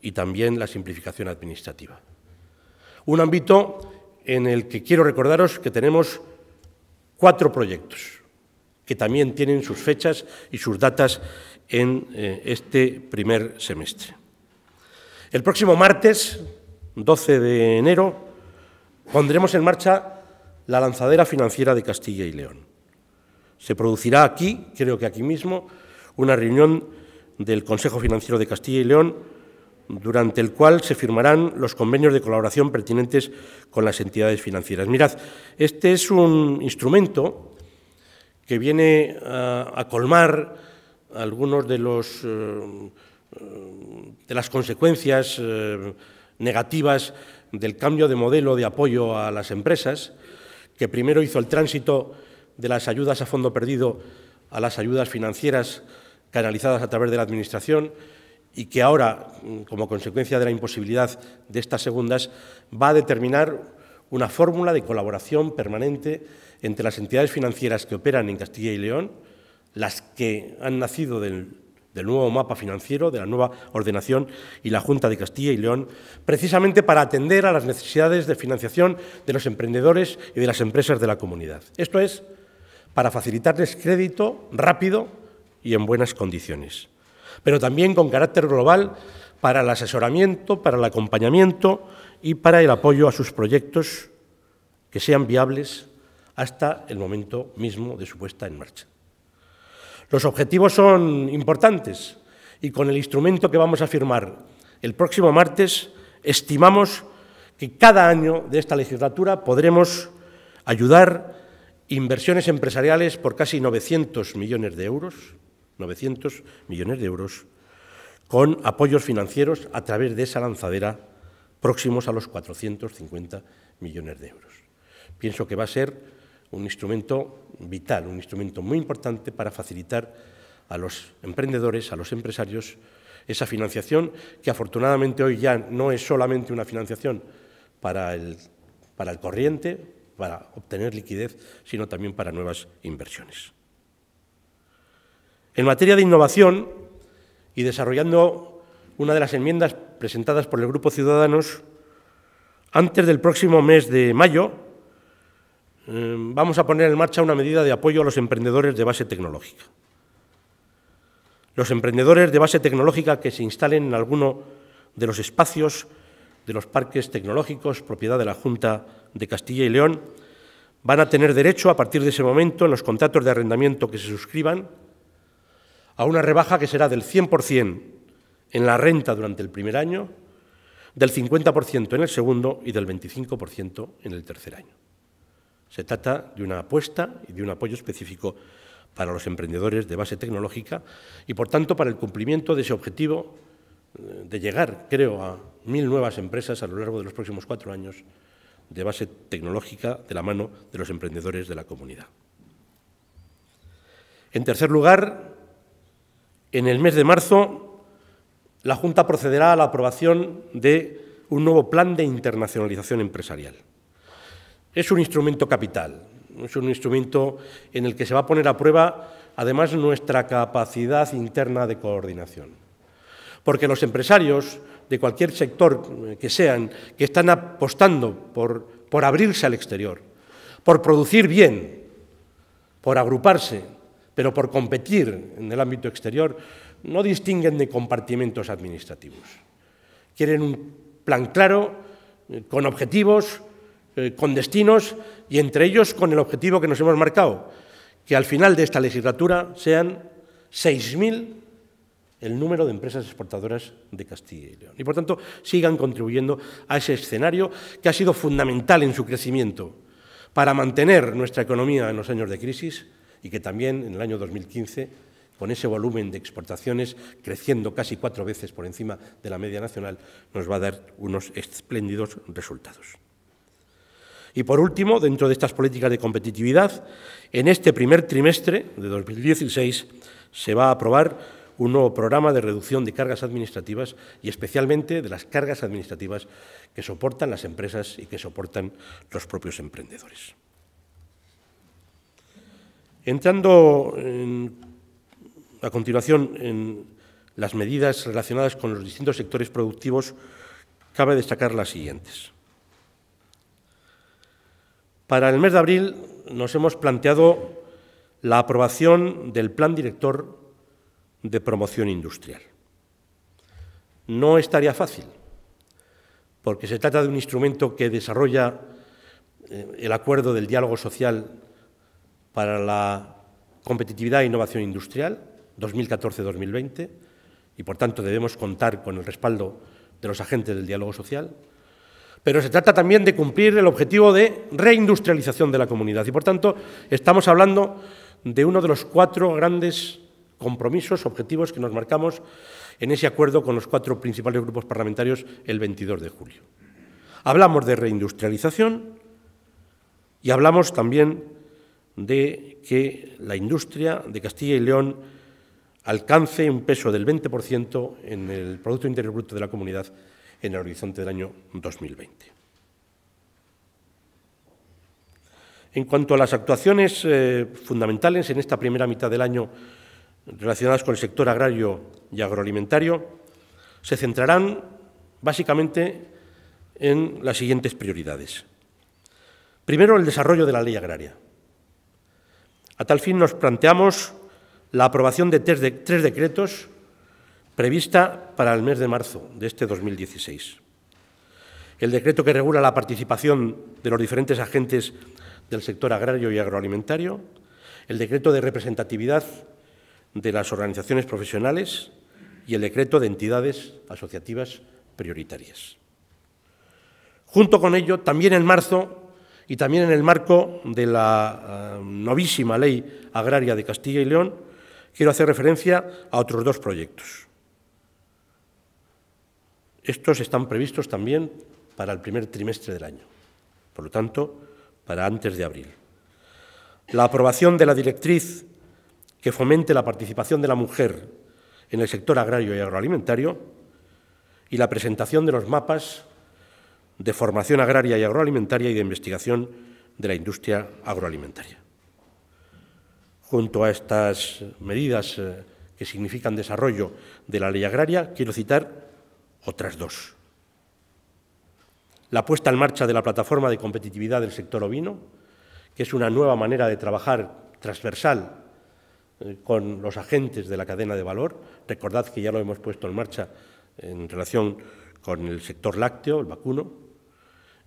y también la simplificación administrativa. Un ámbito en el que quiero recordaros que tenemos cuatro proyectos que también tienen sus fechas y sus datas en eh, este primer semestre. El próximo martes, 12 de enero, pondremos en marcha la lanzadera financiera de Castilla y León. Se producirá aquí, creo que aquí mismo, una reunión del Consejo Financiero de Castilla y León, durante el cual se firmarán los convenios de colaboración pertinentes con las entidades financieras. Mirad, este es un instrumento que viene a, colmar algunos de los eh, de las consecuencias eh, negativas del cambio de modelo de apoyo a las empresas, que primero hizo el tránsito de las ayudas a fondo perdido a las ayudas financieras canalizadas a través de la Administración y que ahora, como consecuencia de la imposibilidad de estas segundas, va a determinar una fórmula de colaboración permanente entre las entidades financieras que operan en Castilla y León, las que han nacido del, nuevo mapa financiero, de la nueva ordenación y la Junta de Castilla y León, precisamente para atender a las necesidades de financiación de los emprendedores y de las empresas de la comunidad. Esto es para facilitarles crédito rápido y en buenas condiciones, pero también con carácter global para el asesoramiento, para el acompañamiento y para el apoyo a sus proyectos que sean viables hasta el momento mismo de su puesta en marcha. Los objetivos son importantes y con el instrumento que vamos a firmar el próximo martes estimamos que cada año de esta legislatura podremos ayudar inversiones empresariales por casi 900 millones de euros, 900 millones de euros, con apoyos financieros a través de esa lanzadera próximos a los 450 millones de euros. Pienso que va a ser un instrumento vital, un instrumento muy importante para facilitar a los emprendedores, a los empresarios, esa financiación que afortunadamente hoy ya no es solamente una financiación para el, para el corriente, para obtener liquidez, sino también para nuevas inversiones. En materia de innovación, y desarrollando una de las enmiendas presentadas por el Grupo Ciudadanos, antes del próximo mes de mayo em, vamos a poner en marcha una medida de apoyo a los emprendedores de base tecnológica. Los emprendedores de base tecnológica que se instalen en alguno de los espacios de los parques tecnológicos, propiedad de la Junta de Castilla y León, van a tener derecho a partir de ese momento en los contratos de arrendamiento que se suscriban a una rebaja que será del 100% en la renta durante el primer año, del 50% en el segundo y del 25% en el tercer año. Se trata de una apuesta y de un apoyo específico para los emprendedores de base tecnológica y, por tanto, para el cumplimiento de ese objetivo eh, de llegar, creo, a mil nuevas empresas a lo largo de los próximos cuatro años de base tecnológica de la mano de los emprendedores de la comunidad. En tercer lugar, en el mes de marzo, la Junta procederá a la aprobación de un nuevo plan de internacionalización empresarial. Es un instrumento capital, es un instrumento en el que se va a poner a prueba, además, nuestra capacidad interna de coordinación. Porque los empresarios de cualquier sector que sean, que están apostando por, abrirse al exterior, por producir bien, por agruparse, pero por competir en el ámbito exterior no distinguen de compartimentos administrativos. Quieren un plan claro, eh, con objetivos, eh, con destinos y entre ellos con el objetivo que nos hemos marcado, que al final de esta legislatura sean 6.000 el número de empresas exportadoras de Castilla y León. Y por tanto, sigan contribuyendo a ese escenario que ha sido fundamental en su crecimiento para mantener nuestra economía en los años de crisis y que también en el año 2015, con ese volumen de exportaciones creciendo casi cuatro veces por encima de la media nacional, nos va a dar unos espléndidos resultados. Y por último, dentro de estas políticas de competitividad, en este primer trimestre de 2016 se va a aprobar un nuevo programa de reducción de cargas administrativas y especialmente de las cargas administrativas que soportan las empresas y que soportan los propios emprendedores. Entrando a continuación en las medidas relacionadas con los distintos sectores productivos, cabe destacar las siguientes. Para el mes de abril nos hemos planteado la aprobación del Plan Director de Promoción Industrial. No es tarea fácil, porque se trata de un instrumento que desarrolla eh, el acuerdo del diálogo social para la competitividad e innovación industrial 2014-2020 y por tanto debemos contar con el respaldo de los agentes del diálogo social, pero se trata también de cumplir el objetivo de reindustrialización de la comunidad y por tanto estamos hablando de uno de los cuatro grandes compromisos, objetivos que nos marcamos en ese acuerdo con los cuatro principales grupos parlamentarios el 22 de julio. Hablamos de reindustrialización y hablamos también de que la industria de Castilla y León alcance un peso del 20% en el Producto Interior Bruto de la comunidad en el horizonte del año 2020. En cuanto a las actuaciones eh, fundamentales en esta primera mitad del año relacionadas con el sector agrario y agroalimentario, se centrarán básicamente en las siguientes prioridades. Primero, el desarrollo de la ley agraria. A tal fin nos planteamos la aprobación de tres, decretos prevista para el mes de marzo de este 2016. El decreto que regula la participación de los diferentes agentes del sector agrario y agroalimentario, el decreto de representatividad de las organizaciones profesionales y el decreto de entidades asociativas prioritarias. Junto con ello, también en marzo y también en el marco de la eh, novísima ley agraria de Castilla y León, quiero hacer referencia a otros dos proyectos. Estos están previstos también para el primer trimestre del año, por lo tanto, para antes de abril. La aprobación de la directriz que fomente la participación de la mujer en el sector agrario y agroalimentario y la presentación de los mapas de formación agraria y agroalimentaria y de investigación de la industria agroalimentaria. Junto a estas medidas eh, que significan desarrollo de la ley agraria, quiero citar otras dos. La puesta en marcha de la plataforma de competitividad del sector ovino, que es una nueva manera de trabajar transversal eh, con los agentes de la cadena de valor. Recordad que ya lo hemos puesto en marcha en relación con el sector lácteo, el vacuno,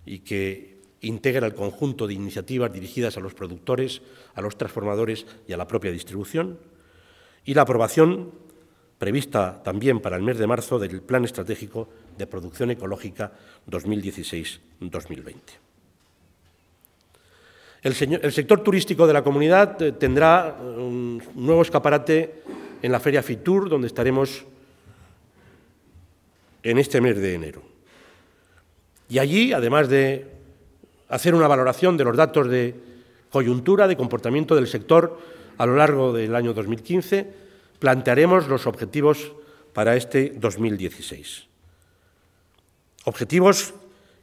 y que integra el conjunto de iniciativas dirigidas a los productores, a los transformadores y a la propia distribución, y la aprobación prevista también para el mes de marzo del Plan Estratégico de Producción Ecológica 2016-2020. El, el, sector turístico de la comunidad eh, tendrá eh, un nuevo escaparate en la Feria Fitur, donde estaremos en este mes de enero. Y allí, además de hacer una valoración de los datos de coyuntura, de comportamiento del sector a lo largo del año 2015, plantearemos los objetivos para este 2016. Objetivos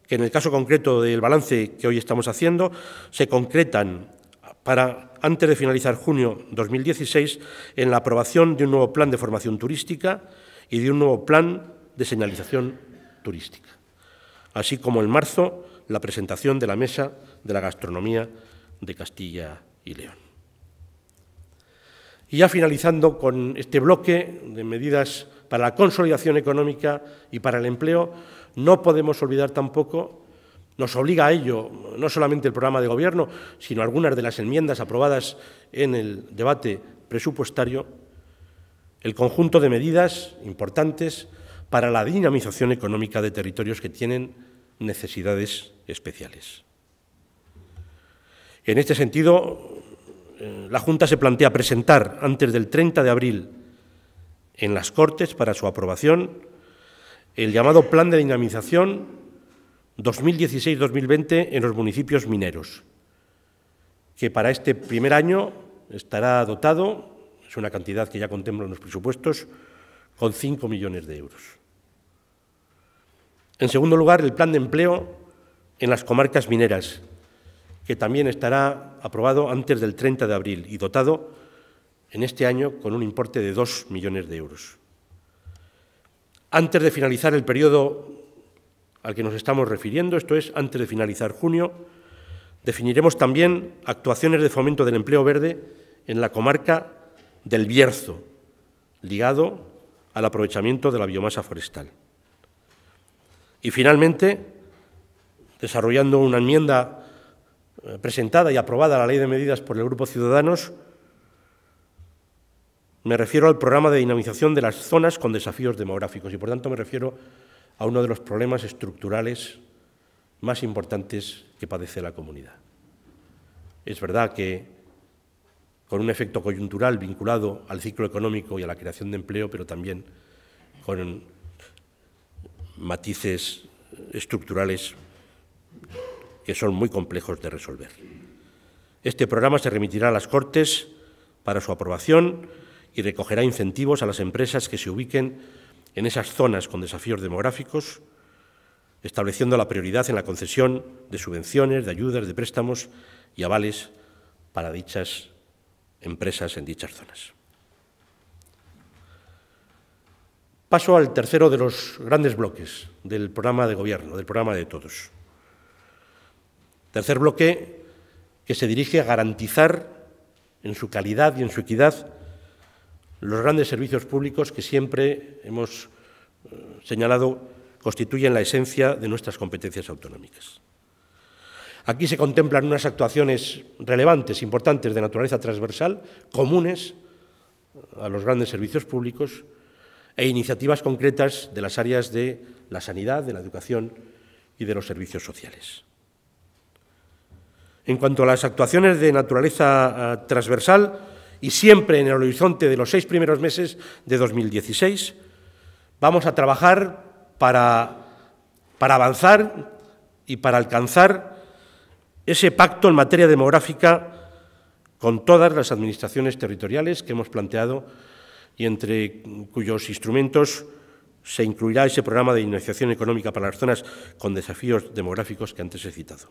que en el caso concreto del balance que hoy estamos haciendo se concretan para antes de finalizar junio 2016 en la aprobación de un nuevo plan de formación turística y de un nuevo plan de señalización turística así como en marzo la presentación de la Mesa de la Gastronomía de Castilla y León. Y ya finalizando con este bloque de medidas para la consolidación económica y para el empleo, no podemos olvidar tampoco, nos obliga a ello no solamente el programa de gobierno, sino algunas de las enmiendas aprobadas en el debate presupuestario, el conjunto de medidas importantes para la dinamización económica de territorios que tienen necesidades especiales. En este sentido, eh, la Junta se plantea presentar antes del 30 de abril en las Cortes para su aprobación el llamado Plan de Dinamización 2016-2020 en los municipios mineros, que para este primer año estará dotado, es una cantidad que ya en los presupuestos, con 5 millones de euros. En segundo lugar, el plan de empleo en las comarcas mineras, que también estará aprobado antes del 30 de abril y dotado en este año con un importe de 2 millones de euros. Antes de finalizar el periodo al que nos estamos refiriendo, esto es, antes de finalizar junio, definiremos también actuaciones de fomento del empleo verde en la comarca del Bierzo, ligado al aprovechamiento de la biomasa forestal. Y finalmente, desarrollando una enmienda eh, presentada y aprobada a la Ley de Medidas por el Grupo Ciudadanos, me refiero al programa de dinamización de las zonas con desafíos demográficos y, por tanto, me refiero a uno de los problemas estructurales más importantes que padece la comunidad. Es verdad que con un efecto coyuntural vinculado al ciclo económico y a la creación de empleo, pero también con matices estructurales que son muy complejos de resolver. Este programa se remitirá a las Cortes para su aprobación y recogerá incentivos a las empresas que se ubiquen en esas zonas con desafíos demográficos, estableciendo la prioridad en la concesión de subvenciones, de ayudas, de préstamos y avales para dichas empresas en dichas zonas. Paso al tercero de los grandes bloques del programa de gobierno, del programa de todos. Tercer bloque que se dirige a garantizar en su calidad y en su equidad los grandes servicios públicos que siempre hemos eh, señalado constituyen la esencia de nuestras competencias autonómicas. Aquí se contemplan unas actuaciones relevantes, importantes, de naturaleza transversal, comunes a los grandes servicios públicos, e iniciativas concretas de las áreas de la sanidad, de la educación y de los servicios sociales. En cuanto a las actuaciones de naturaleza ah, transversal, y siempre en el horizonte de los seis primeros meses de 2016, vamos a trabajar para, para avanzar y para alcanzar ese pacto en materia demográfica con todas las administraciones territoriales que hemos planteado y entre cuyos instrumentos se incluirá ese programa de iniciación económica para las zonas con desafíos demográficos que antes he citado.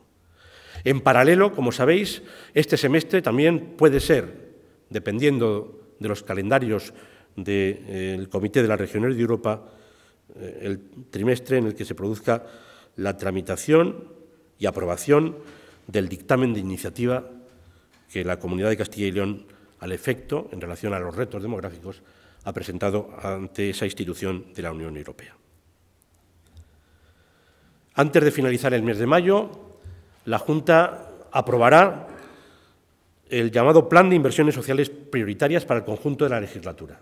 En paralelo, como sabéis, este semestre también puede ser, dependiendo de los calendarios del eh, Comité de las Regiones de Europa, eh, el trimestre en el que se produzca la tramitación y aprobación del dictamen de iniciativa que la Comunidad de Castilla y León, al efecto, en relación a los retos demográficos, ha presentado ante esa institución de la Unión Europea. Antes de finalizar el mes de mayo, la Junta aprobará el llamado Plan de Inversiones Sociales Prioritarias para el conjunto de la legislatura.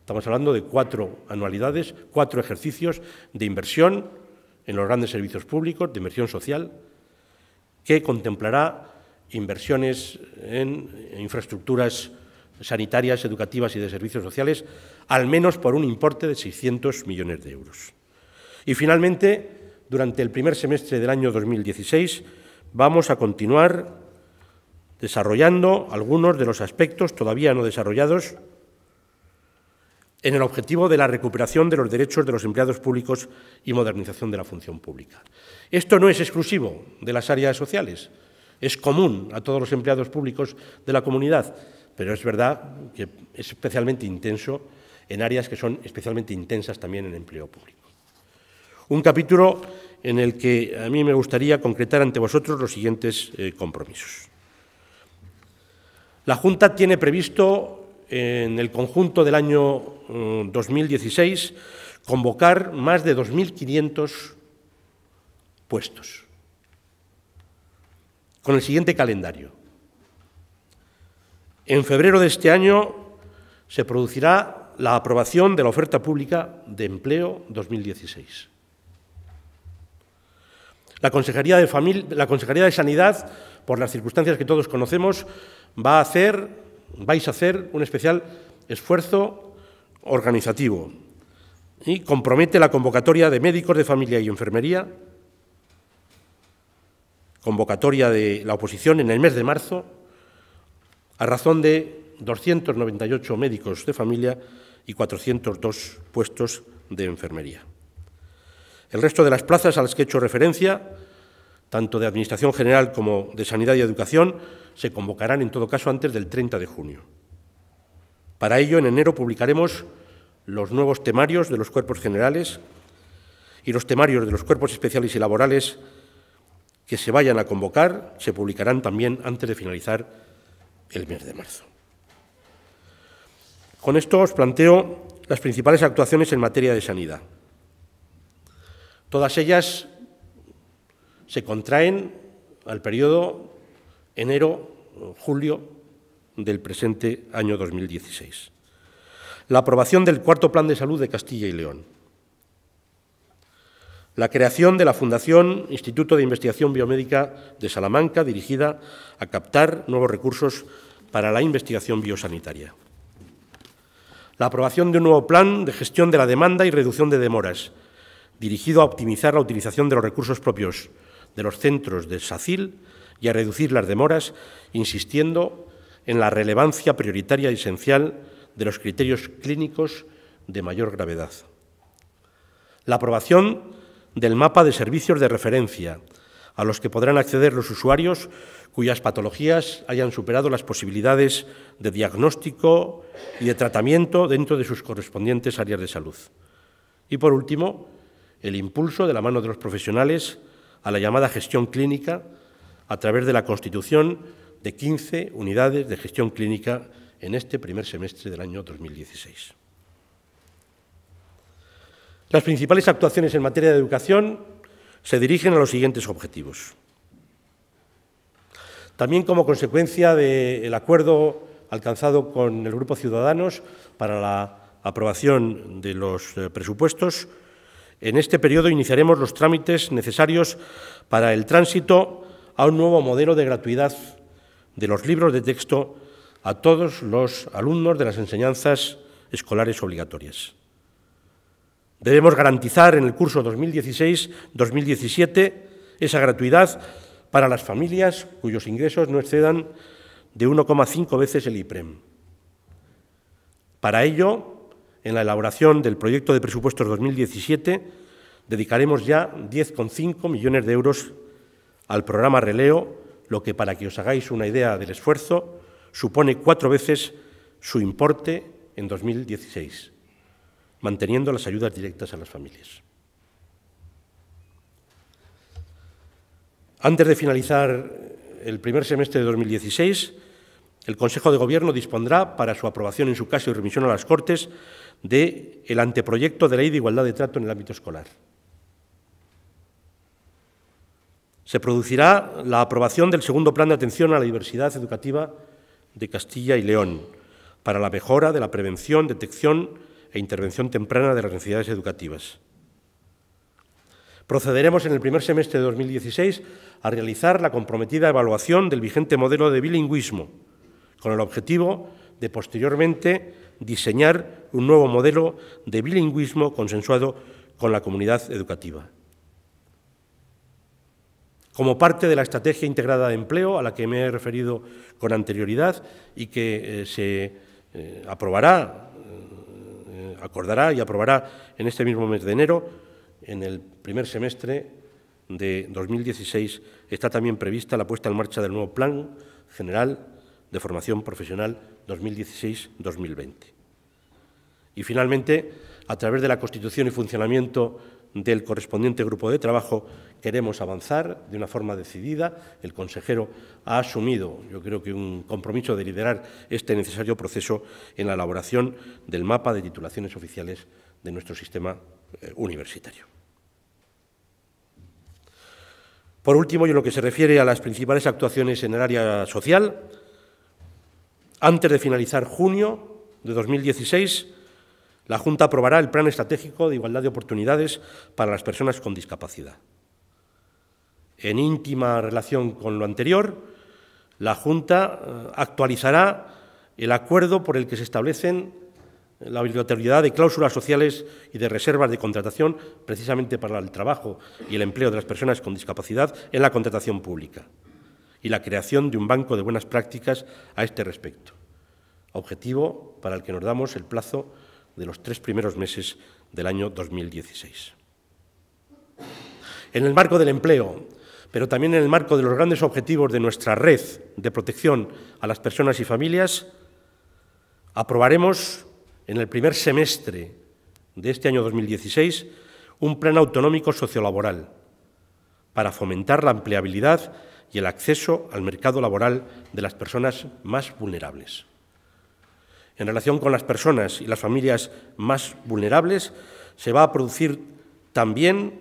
Estamos hablando de cuatro anualidades, cuatro ejercicios de inversión en los grandes servicios públicos, de inversión social, que contemplará inversiones en infraestructuras sanitarias, educativas y de servicios sociales, al menos por un importe de 600 millones de euros. Y finalmente, durante el primer semestre del año 2016, vamos a continuar desarrollando algunos de los aspectos todavía no desarrollados en el objetivo de la recuperación de los derechos de los empleados públicos y modernización de la función pública. Esto no es exclusivo de las áreas sociales, es común a todos los empleados públicos de la comunidad pero es verdad que es especialmente intenso en áreas que son especialmente intensas también en empleo público. Un capítulo en el que a mí me gustaría concretar ante vosotros los siguientes eh, compromisos. La Junta tiene previsto en el conjunto del año 2016 mm, convocar más de 2.500 puestos con el siguiente calendario. En febrero de este año se producirá la aprobación de la oferta pública de empleo 2016. La Consejería de, la Consejería de Sanidad, por las circunstancias que todos conocemos, va a hacer, vais a hacer un especial esfuerzo organizativo y compromete la convocatoria de médicos de familia y enfermería, convocatoria de la oposición en el mes de marzo a razón de 298 médicos de familia y 402 puestos de enfermería. El resto de las plazas a las que he hecho referencia, tanto de Administración General como de Sanidad y Educación, se convocarán en todo caso antes del 30 de junio. Para ello, en enero publicaremos los nuevos temarios de los cuerpos generales y los temarios de los cuerpos especiales y laborales que se vayan a convocar se publicarán también antes de finalizar el mes de marzo. Con esto os planteo las principales actuaciones en materia de sanidad. Todas ellas se contraen al periodo enero-julio del presente año 2016. La aprobación del cuarto plan de salud de Castilla y León, la creación de la Fundación Instituto de Investigación Biomédica de Salamanca, dirigida a captar nuevos recursos para la investigación biosanitaria. La aprobación de un nuevo plan de gestión de la demanda y reducción de demoras, dirigido a optimizar la utilización de los recursos propios de los centros de SACIL y a reducir las demoras, insistiendo en la relevancia prioritaria y esencial de los criterios clínicos de mayor gravedad. La aprobación del mapa de servicios de referencia, a los que podrán acceder los usuarios cuyas patologías hayan superado las posibilidades de diagnóstico y de tratamiento dentro de sus correspondientes áreas de salud. Y por último, el impulso de la mano de los profesionales a la llamada gestión clínica a través de la constitución de 15 unidades de gestión clínica en este primer semestre del año 2016. Las principales actuaciones en materia de educación se dirigen a los siguientes objetivos. También como consecuencia del acuerdo alcanzado con el Grupo Ciudadanos para la aprobación de los eh, presupuestos, en este periodo iniciaremos los trámites necesarios para el tránsito a un nuevo modelo de gratuidad de los libros de texto a todos los alumnos de las enseñanzas escolares obligatorias. Debemos garantizar en el curso 2016-2017 esa gratuidad para las familias cuyos ingresos no excedan de 1,5 veces el IPREM. Para ello, en la elaboración del proyecto de presupuestos 2017, dedicaremos ya 10,5 millones de euros al programa Releo, lo que, para que os hagáis una idea del esfuerzo, supone cuatro veces su importe en 2016 manteniendo las ayudas directas a las familias. Antes de finalizar el primer semestre de 2016, el Consejo de Gobierno dispondrá para su aprobación en su caso y remisión a las Cortes de el anteproyecto de ley de igualdad de trato en el ámbito escolar. Se producirá la aprobación del segundo plan de atención a la diversidad educativa de Castilla y León para la mejora de la prevención, detección e intervención temprana de las necesidades educativas. Procederemos en el primer semestre de 2016 a realizar la comprometida evaluación del vigente modelo de bilingüismo, con el objetivo de posteriormente diseñar un nuevo modelo de bilingüismo consensuado con la comunidad educativa. Como parte de la estrategia integrada de empleo a la que me he referido con anterioridad y que eh, se eh, aprobará acordará y aprobará en este mismo mes de enero, en el primer semestre de 2016, está también prevista la puesta en marcha del nuevo Plan General de Formación Profesional 2016-2020. Y finalmente, a través de la constitución y funcionamiento del correspondiente grupo de trabajo, queremos avanzar de una forma decidida. El consejero ha asumido, yo creo que un compromiso de liderar este necesario proceso en la elaboración del mapa de titulaciones oficiales de nuestro sistema eh, universitario. Por último, y en lo que se refiere a las principales actuaciones en el área social, antes de finalizar junio de 2016, la Junta aprobará el Plan Estratégico de Igualdad de Oportunidades para las Personas con Discapacidad. En íntima relación con lo anterior, la Junta eh, actualizará el acuerdo por el que se establecen la obligatoriedad de cláusulas sociales y de reservas de contratación precisamente para el trabajo y el empleo de las personas con discapacidad en la contratación pública y la creación de un banco de buenas prácticas a este respecto, objetivo para el que nos damos el plazo de los tres primeros meses del año 2016. En el marco del empleo pero también en el marco de los grandes objetivos de nuestra red de protección a las personas y familias, aprobaremos en el primer semestre de este año 2016 un plan autonómico sociolaboral para fomentar la empleabilidad y el acceso al mercado laboral de las personas más vulnerables. En relación con las personas y las familias más vulnerables, se va a producir también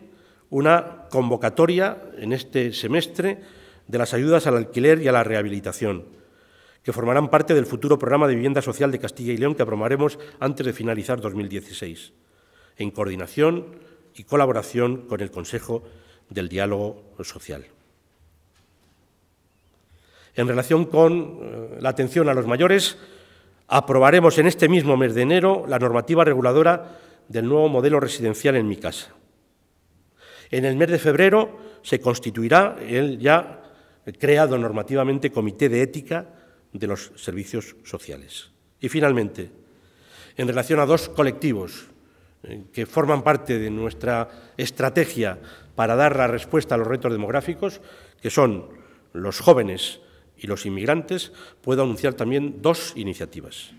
una convocatoria en este semestre de las ayudas al alquiler y a la rehabilitación, que formarán parte del futuro programa de vivienda social de Castilla y León que aprobaremos antes de finalizar 2016, en coordinación y colaboración con el Consejo del Diálogo Social. En relación con eh, la atención a los mayores, aprobaremos en este mismo mes de enero la normativa reguladora del nuevo modelo residencial en mi casa. En el mes de febrero se constituirá el ya creado normativamente Comité de Ética de los Servicios Sociales. Y finalmente, en relación a dos colectivos eh, que forman parte de nuestra estrategia para dar la respuesta a los retos demográficos, que son los jóvenes y los inmigrantes, puedo anunciar también dos iniciativas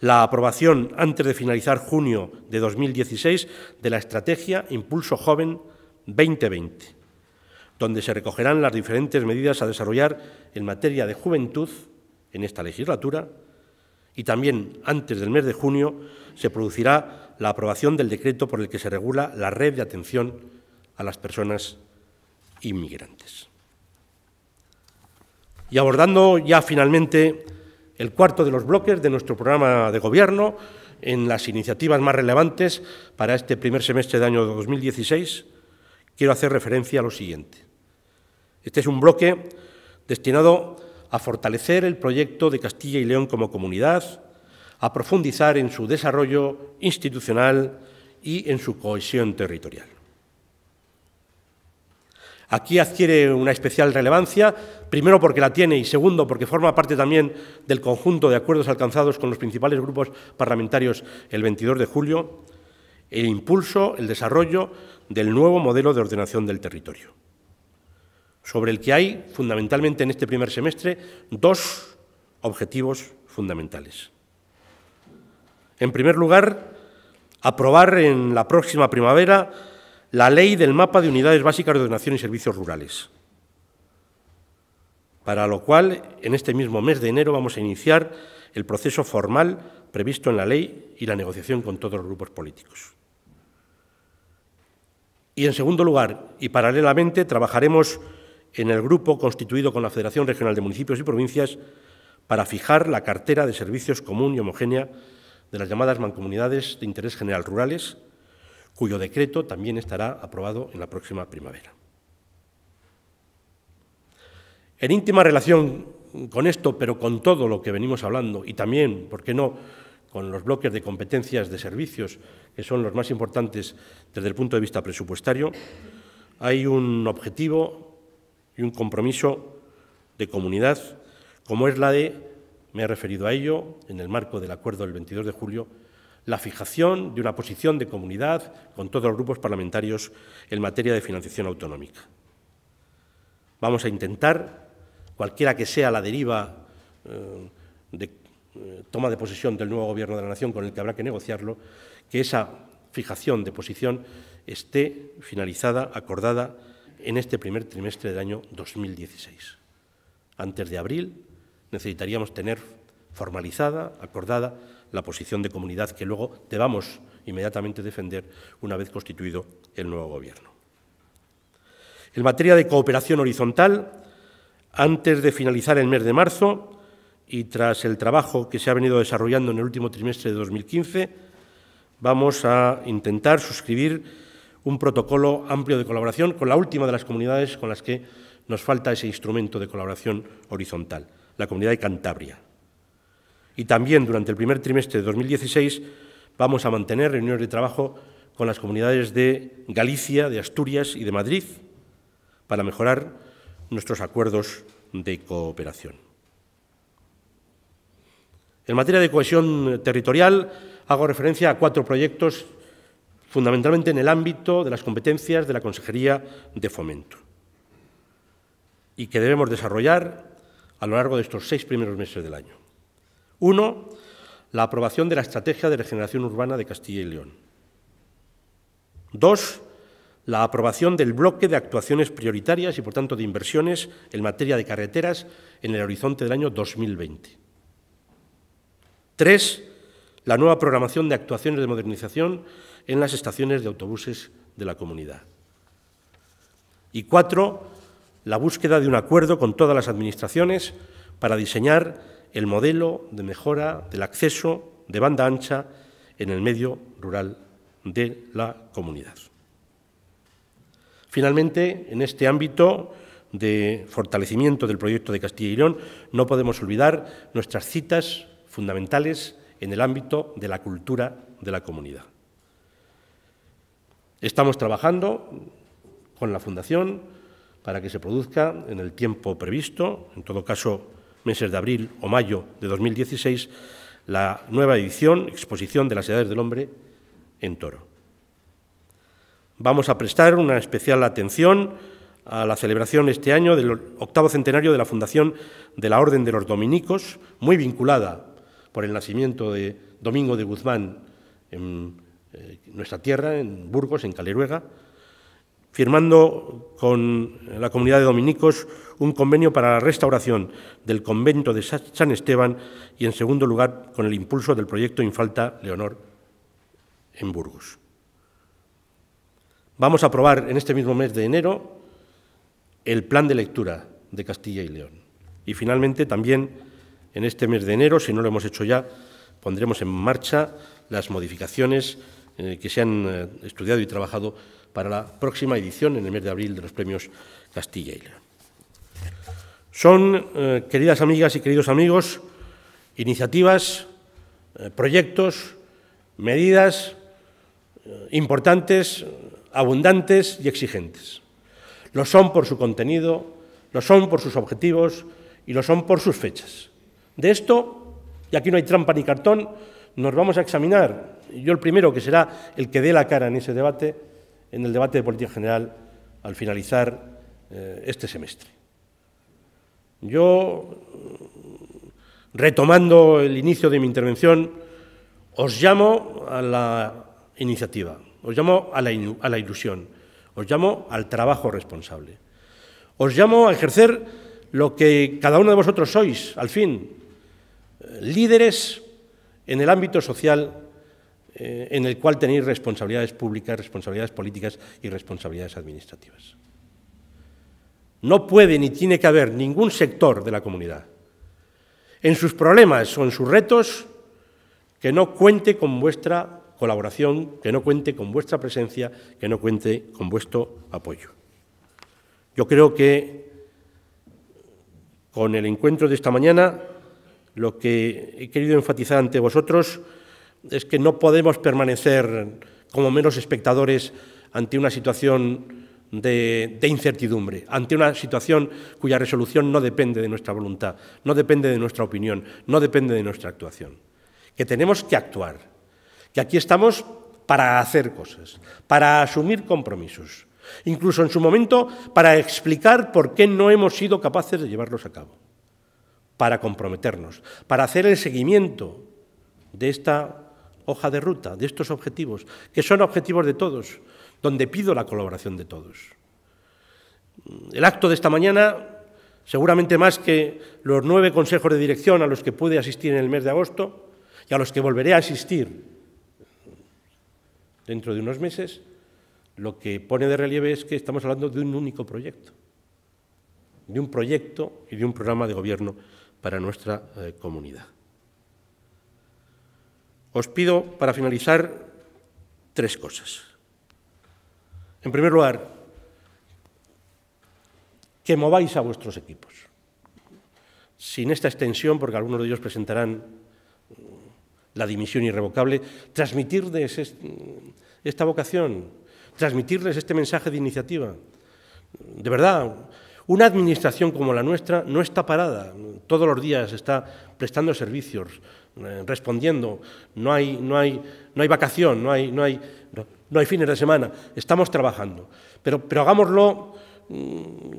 la aprobación antes de finalizar junio de 2016 de la Estrategia Impulso Joven 2020, donde se recogerán las diferentes medidas a desarrollar en materia de juventud en esta legislatura y también antes del mes de junio se producirá la aprobación del decreto por el que se regula la red de atención a las personas inmigrantes. Y abordando ya finalmente el cuarto de los bloques de nuestro programa de gobierno en las iniciativas más relevantes para este primer semestre de año 2016, quiero hacer referencia a lo siguiente. Este es un bloque destinado a fortalecer el proyecto de Castilla y León como comunidad, a profundizar en su desarrollo institucional y en su cohesión territorial. Aquí adquiere una especial relevancia, primero porque la tiene y segundo porque forma parte también del conjunto de acuerdos alcanzados con los principales grupos parlamentarios el 22 de julio, el impulso, el desarrollo del nuevo modelo de ordenación del territorio, sobre el que hay fundamentalmente en este primer semestre dos objetivos fundamentales. En primer lugar, aprobar en la próxima primavera la ley del mapa de unidades básicas de ordenación y servicios rurales, para lo cual en este mismo mes de enero vamos a iniciar el proceso formal previsto en la ley y la negociación con todos los grupos políticos. Y en segundo lugar, y paralelamente, trabajaremos en el grupo constituido con la Federación Regional de Municipios y Provincias para fijar la cartera de servicios común y homogénea de las llamadas mancomunidades de interés general rurales, cuyo decreto también estará aprobado en la próxima primavera. En íntima relación con esto, pero con todo lo que venimos hablando y también, ¿por qué no?, con los bloques de competencias de servicios, que son los más importantes desde el punto de vista presupuestario, hay un objetivo y un compromiso de comunidad, como es la de, me he referido a ello, en el marco del acuerdo del 22 de julio, la fijación de una posición de comunidad con todos los grupos parlamentarios en materia de financiación autonómica. Vamos a intentar, cualquiera que sea la deriva eh, de eh, toma de posesión del nuevo Gobierno de la Nación con el que habrá que negociarlo, que esa fijación de posición esté finalizada, acordada en este primer trimestre del año 2016. Antes de abril necesitaríamos tener formalizada, acordada, la posición de comunidad que luego debamos inmediatamente defender una vez constituido el nuevo gobierno. En materia de cooperación horizontal, antes de finalizar el mes de marzo y tras el trabajo que se ha venido desarrollando en el último trimestre de 2015, vamos a intentar suscribir un protocolo amplio de colaboración con la última de las comunidades con las que nos falta ese instrumento de colaboración horizontal, la comunidad de Cantabria. Y también durante el primer trimestre de 2016 vamos a mantener reuniones de trabajo con las comunidades de Galicia, de Asturias y de Madrid para mejorar nuestros acuerdos de cooperación. En materia de cohesión territorial hago referencia a cuatro proyectos fundamentalmente en el ámbito de las competencias de la Consejería de Fomento y que debemos desarrollar a lo largo de estos seis primeros meses del año. Uno, la aprobación de la Estrategia de Regeneración Urbana de Castilla y León. Dos, la aprobación del bloque de actuaciones prioritarias y, por tanto, de inversiones en materia de carreteras en el horizonte del año 2020. Tres, la nueva programación de actuaciones de modernización en las estaciones de autobuses de la comunidad. Y cuatro, la búsqueda de un acuerdo con todas las administraciones para diseñar el modelo de mejora del acceso de banda ancha en el medio rural de la comunidad. Finalmente, en este ámbito de fortalecimiento del proyecto de Castilla y León, no podemos olvidar nuestras citas fundamentales en el ámbito de la cultura de la comunidad. Estamos trabajando con la Fundación para que se produzca en el tiempo previsto, en todo caso meses de abril o mayo de 2016, la nueva edición, exposición de las edades del hombre en toro. Vamos a prestar una especial atención a la celebración este año del octavo centenario de la fundación de la Orden de los Dominicos, muy vinculada por el nacimiento de Domingo de Guzmán en eh, nuestra tierra, en Burgos, en Caleruega, firmando con la comunidad de dominicos un convenio para la restauración del convento de San Esteban y, en segundo lugar, con el impulso del proyecto Infalta Leonor en Burgos. Vamos a aprobar en este mismo mes de enero el plan de lectura de Castilla y León. Y finalmente, también en este mes de enero, si no lo hemos hecho ya, pondremos en marcha las modificaciones eh, que se han eh, estudiado y trabajado para la próxima edición en el mes de abril de los premios Castilla y León. Son, eh, queridas amigas y queridos amigos, iniciativas, eh, proyectos, medidas eh, importantes, abundantes y exigentes. Lo son por su contenido, lo son por sus objetivos y lo son por sus fechas. De esto, y aquí no hay trampa ni cartón, nos vamos a examinar, yo el primero que será el que dé la cara en ese debate, en el debate de política general al finalizar eh, este semestre. Yo, mm, retomando el inicio de mi intervención, os llamo a la iniciativa, os llamo a la ilusión, os llamo al trabajo responsable, os llamo a ejercer lo que cada uno de vosotros sois, al fin, eh, líderes en el ámbito social eh, en el cual tenéis responsabilidades públicas, responsabilidades políticas y responsabilidades administrativas. No puede ni tiene que haber ningún sector de la comunidad en sus problemas o en sus retos que no cuente con vuestra colaboración, que no cuente con vuestra presencia, que no cuente con vuestro apoyo. Yo creo que con el encuentro de esta mañana lo que he querido enfatizar ante vosotros es que no podemos permanecer como menos espectadores ante una situación de, de, incertidumbre, ante una situación cuya resolución no depende de nuestra voluntad, no depende de nuestra opinión, no depende de nuestra actuación. Que tenemos que actuar, que aquí estamos para hacer cosas, para asumir compromisos, incluso en su momento para explicar por qué no hemos sido capaces de llevarlos a cabo, para comprometernos, para hacer el seguimiento de esta hoja de ruta de estos objetivos, que son objetivos de todos, donde pido la colaboración de todos. El acto de esta mañana, seguramente más que los nueve consejos de dirección a los que pude asistir en el mes de agosto y a los que volveré a asistir dentro de unos meses, lo que pone de relieve es que estamos hablando de un único proyecto, de un proyecto y de un programa de gobierno para nuestra eh, comunidad. Os pido, para finalizar, tres cosas. En primer lugar, que mováis a vuestros equipos. Sin esta extensión, porque algunos de ellos presentarán mm, la dimisión irrevocable, transmitirles mm, esta vocación, transmitirles este mensaje de iniciativa. De verdad, una administración como la nuestra no está parada, todos los días está prestando servicios, eh, respondiendo, no hay, no hay vacación, no hay, fines de semana, estamos trabajando. Pero, hagámoslo mm,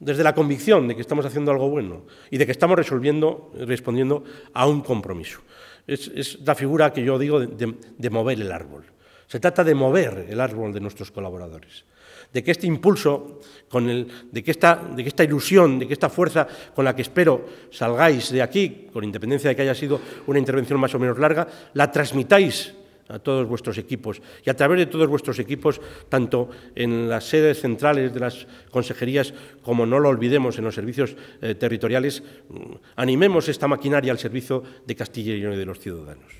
desde la convicción de que estamos haciendo algo bueno y de que estamos resolviendo, respondiendo a un compromiso. Es, la figura que yo digo de mover el árbol. Se trata de mover el árbol de nuestros colaboradores de que este impulso, de, que esta, ilusión, de que esta fuerza con la que espero salgáis de aquí, con independencia de que haya sido una intervención más o menos larga, la transmitáis a todos vuestros equipos y a través de todos vuestros equipos, tanto en las sedes centrales de las consejerías como, no lo olvidemos, en los servicios eh, territoriales, mm, animemos esta maquinaria al servicio de Castilla y León y de los ciudadanos.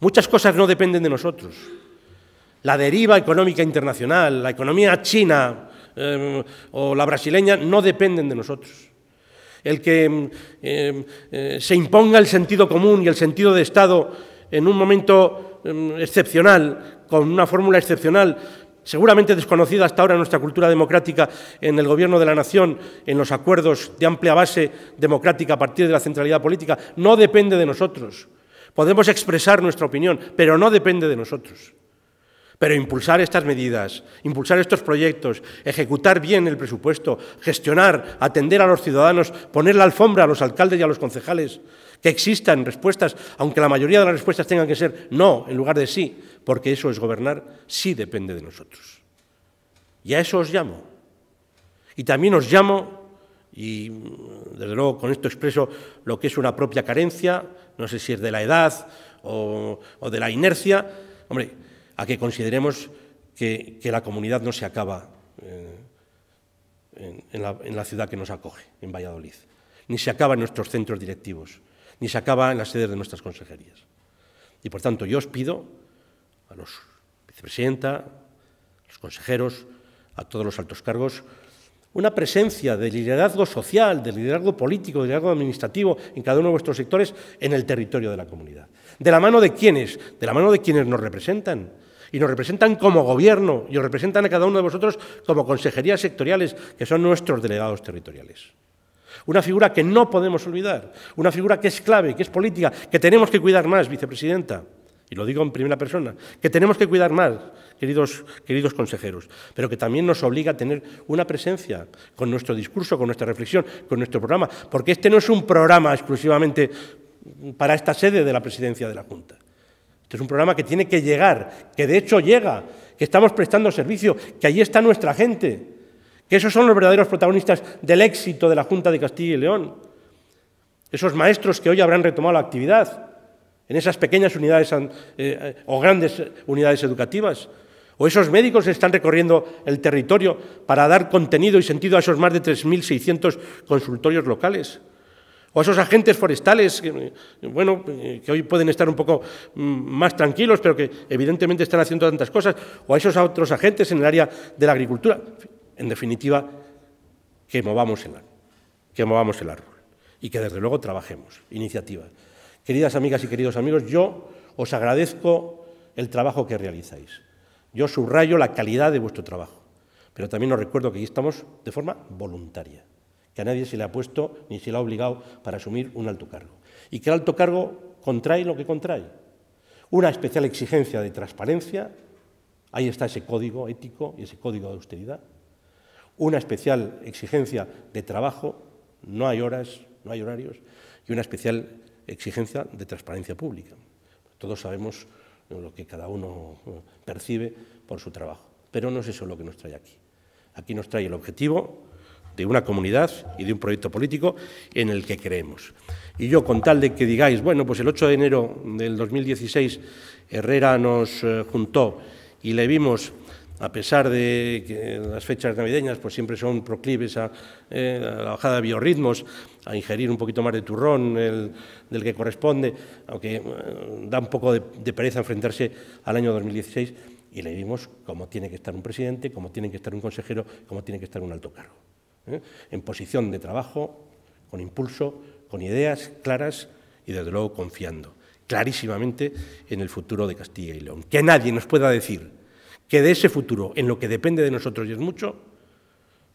Muchas cosas no dependen de nosotros. La deriva económica internacional, la economía china em, o la brasileña no dependen de nosotros. El que em, em, eh, se imponga el sentido común y el sentido de Estado en un momento excepcional, con una fórmula excepcional, seguramente desconocida hasta ahora en nuestra cultura democrática, en el gobierno de la nación, en los acuerdos de amplia base democrática a partir de la centralidad política, no depende de nosotros. Podemos expresar nuestra opinión, pero no depende de nosotros. Pero impulsar estas medidas, impulsar estos proyectos, ejecutar bien el presupuesto, gestionar, atender a los ciudadanos, poner la alfombra a los alcaldes y a los concejales, que existan respuestas, aunque la mayoría de las respuestas tengan que ser no en lugar de sí, porque eso es gobernar, sí depende de nosotros. Y a eso os llamo. Y también os llamo, y mm, desde luego con esto expreso lo que es una propia carencia, no sé si es de la edad o, de la inercia, hombre, a que consideremos que, la comunidad no se acaba eh, en, la, en la ciudad que nos acoge, en Valladolid, ni se acaba en nuestros centros directivos, ni se acaba en las sedes de nuestras consejerías. Y por tanto, yo os pido a los vicepresidenta, a los consejeros, a todos los altos cargos, una presencia de liderazgo social, de liderazgo político, de liderazgo administrativo en cada uno de vuestros sectores en el territorio de la comunidad. ¿De la mano de quiénes? De la mano de quienes nos representan, y nos representan como gobierno y os representan a cada uno de vosotros como consejerías sectoriales, que son nuestros delegados territoriales. Una figura que no podemos olvidar, una figura que es clave, que es política, que tenemos que cuidar más, vicepresidenta, y lo digo en primera persona, que tenemos que cuidar más, queridos, queridos consejeros, pero que también nos obliga a tener una presencia con nuestro discurso, con nuestra reflexión, con nuestro programa, porque este no es un programa exclusivamente para esta sede de la presidencia de la Junta es un programa que tiene que llegar, que de hecho llega, que estamos prestando servicio, que allí está nuestra gente, que esos son los verdaderos protagonistas del éxito de la Junta de Castilla y León. Esos maestros que hoy habrán retomado la actividad en esas pequeñas unidades eh, eh, o grandes eh, unidades educativas, o esos médicos que están recorriendo el territorio para dar contenido y sentido a esos más de 3.600 consultorios locales. O a esos agentes forestales, que, bueno, que hoy pueden estar un poco mm, más tranquilos, pero que evidentemente están haciendo tantas cosas. O a esos otros agentes en el área de la agricultura. En definitiva, que movamos el, que movamos el árbol y que desde luego trabajemos. Iniciativa. Queridas amigas y queridos amigos, yo os agradezco el trabajo que realizáis. Yo subrayo la calidad de vuestro trabajo, pero también os recuerdo que aquí estamos de forma voluntaria que a nadie se le ha puesto ni se le ha obligado para asumir un alto cargo. Y que el alto cargo contrae lo que contrae. Una especial exigencia de transparencia, ahí está ese código ético y ese código de austeridad. Una especial exigencia de trabajo, no hay horas, no hay horarios, y una especial exigencia de transparencia pública. Todos sabemos lo que cada uno eh, percibe por su trabajo, pero no es eso lo que nos trae aquí. Aquí nos trae el objetivo de una comunidad y de un proyecto político en el que creemos. Y yo, con tal de que digáis, bueno, pues el 8 de enero del 2016 Herrera nos eh, juntó y le vimos a pesar de que las fechas navideñas pues siempre son proclives a, eh, la bajada de biorritmos, a ingerir un poquito más de turrón del que corresponde, aunque eh, da un poco de, de, pereza enfrentarse al año 2016 y le vimos cómo tiene que estar un presidente, cómo tiene que estar un consejero, cómo tiene que estar un alto cargo. ¿eh? en posición de trabajo, con impulso, con ideas claras y desde luego confiando clarísimamente en el futuro de Castilla y León. Que nadie nos pueda decir que de ese futuro, en lo que depende de nosotros y es mucho,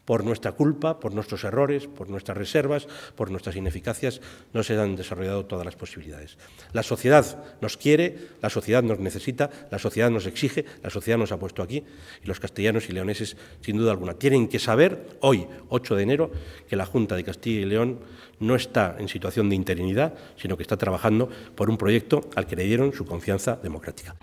por nuestra culpa, por nuestros errores, por nuestras reservas, por nuestras ineficacias, no se han desarrollado todas las posibilidades. La sociedad nos quiere, la sociedad nos necesita, la sociedad nos exige, la sociedad nos ha puesto aquí y los castellanos y leoneses, sin duda alguna, tienen que saber hoy, 8 de enero, que la Junta de Castilla y León no está en situación de interinidad, sino que está trabajando por un proyecto al que le dieron su confianza democrática.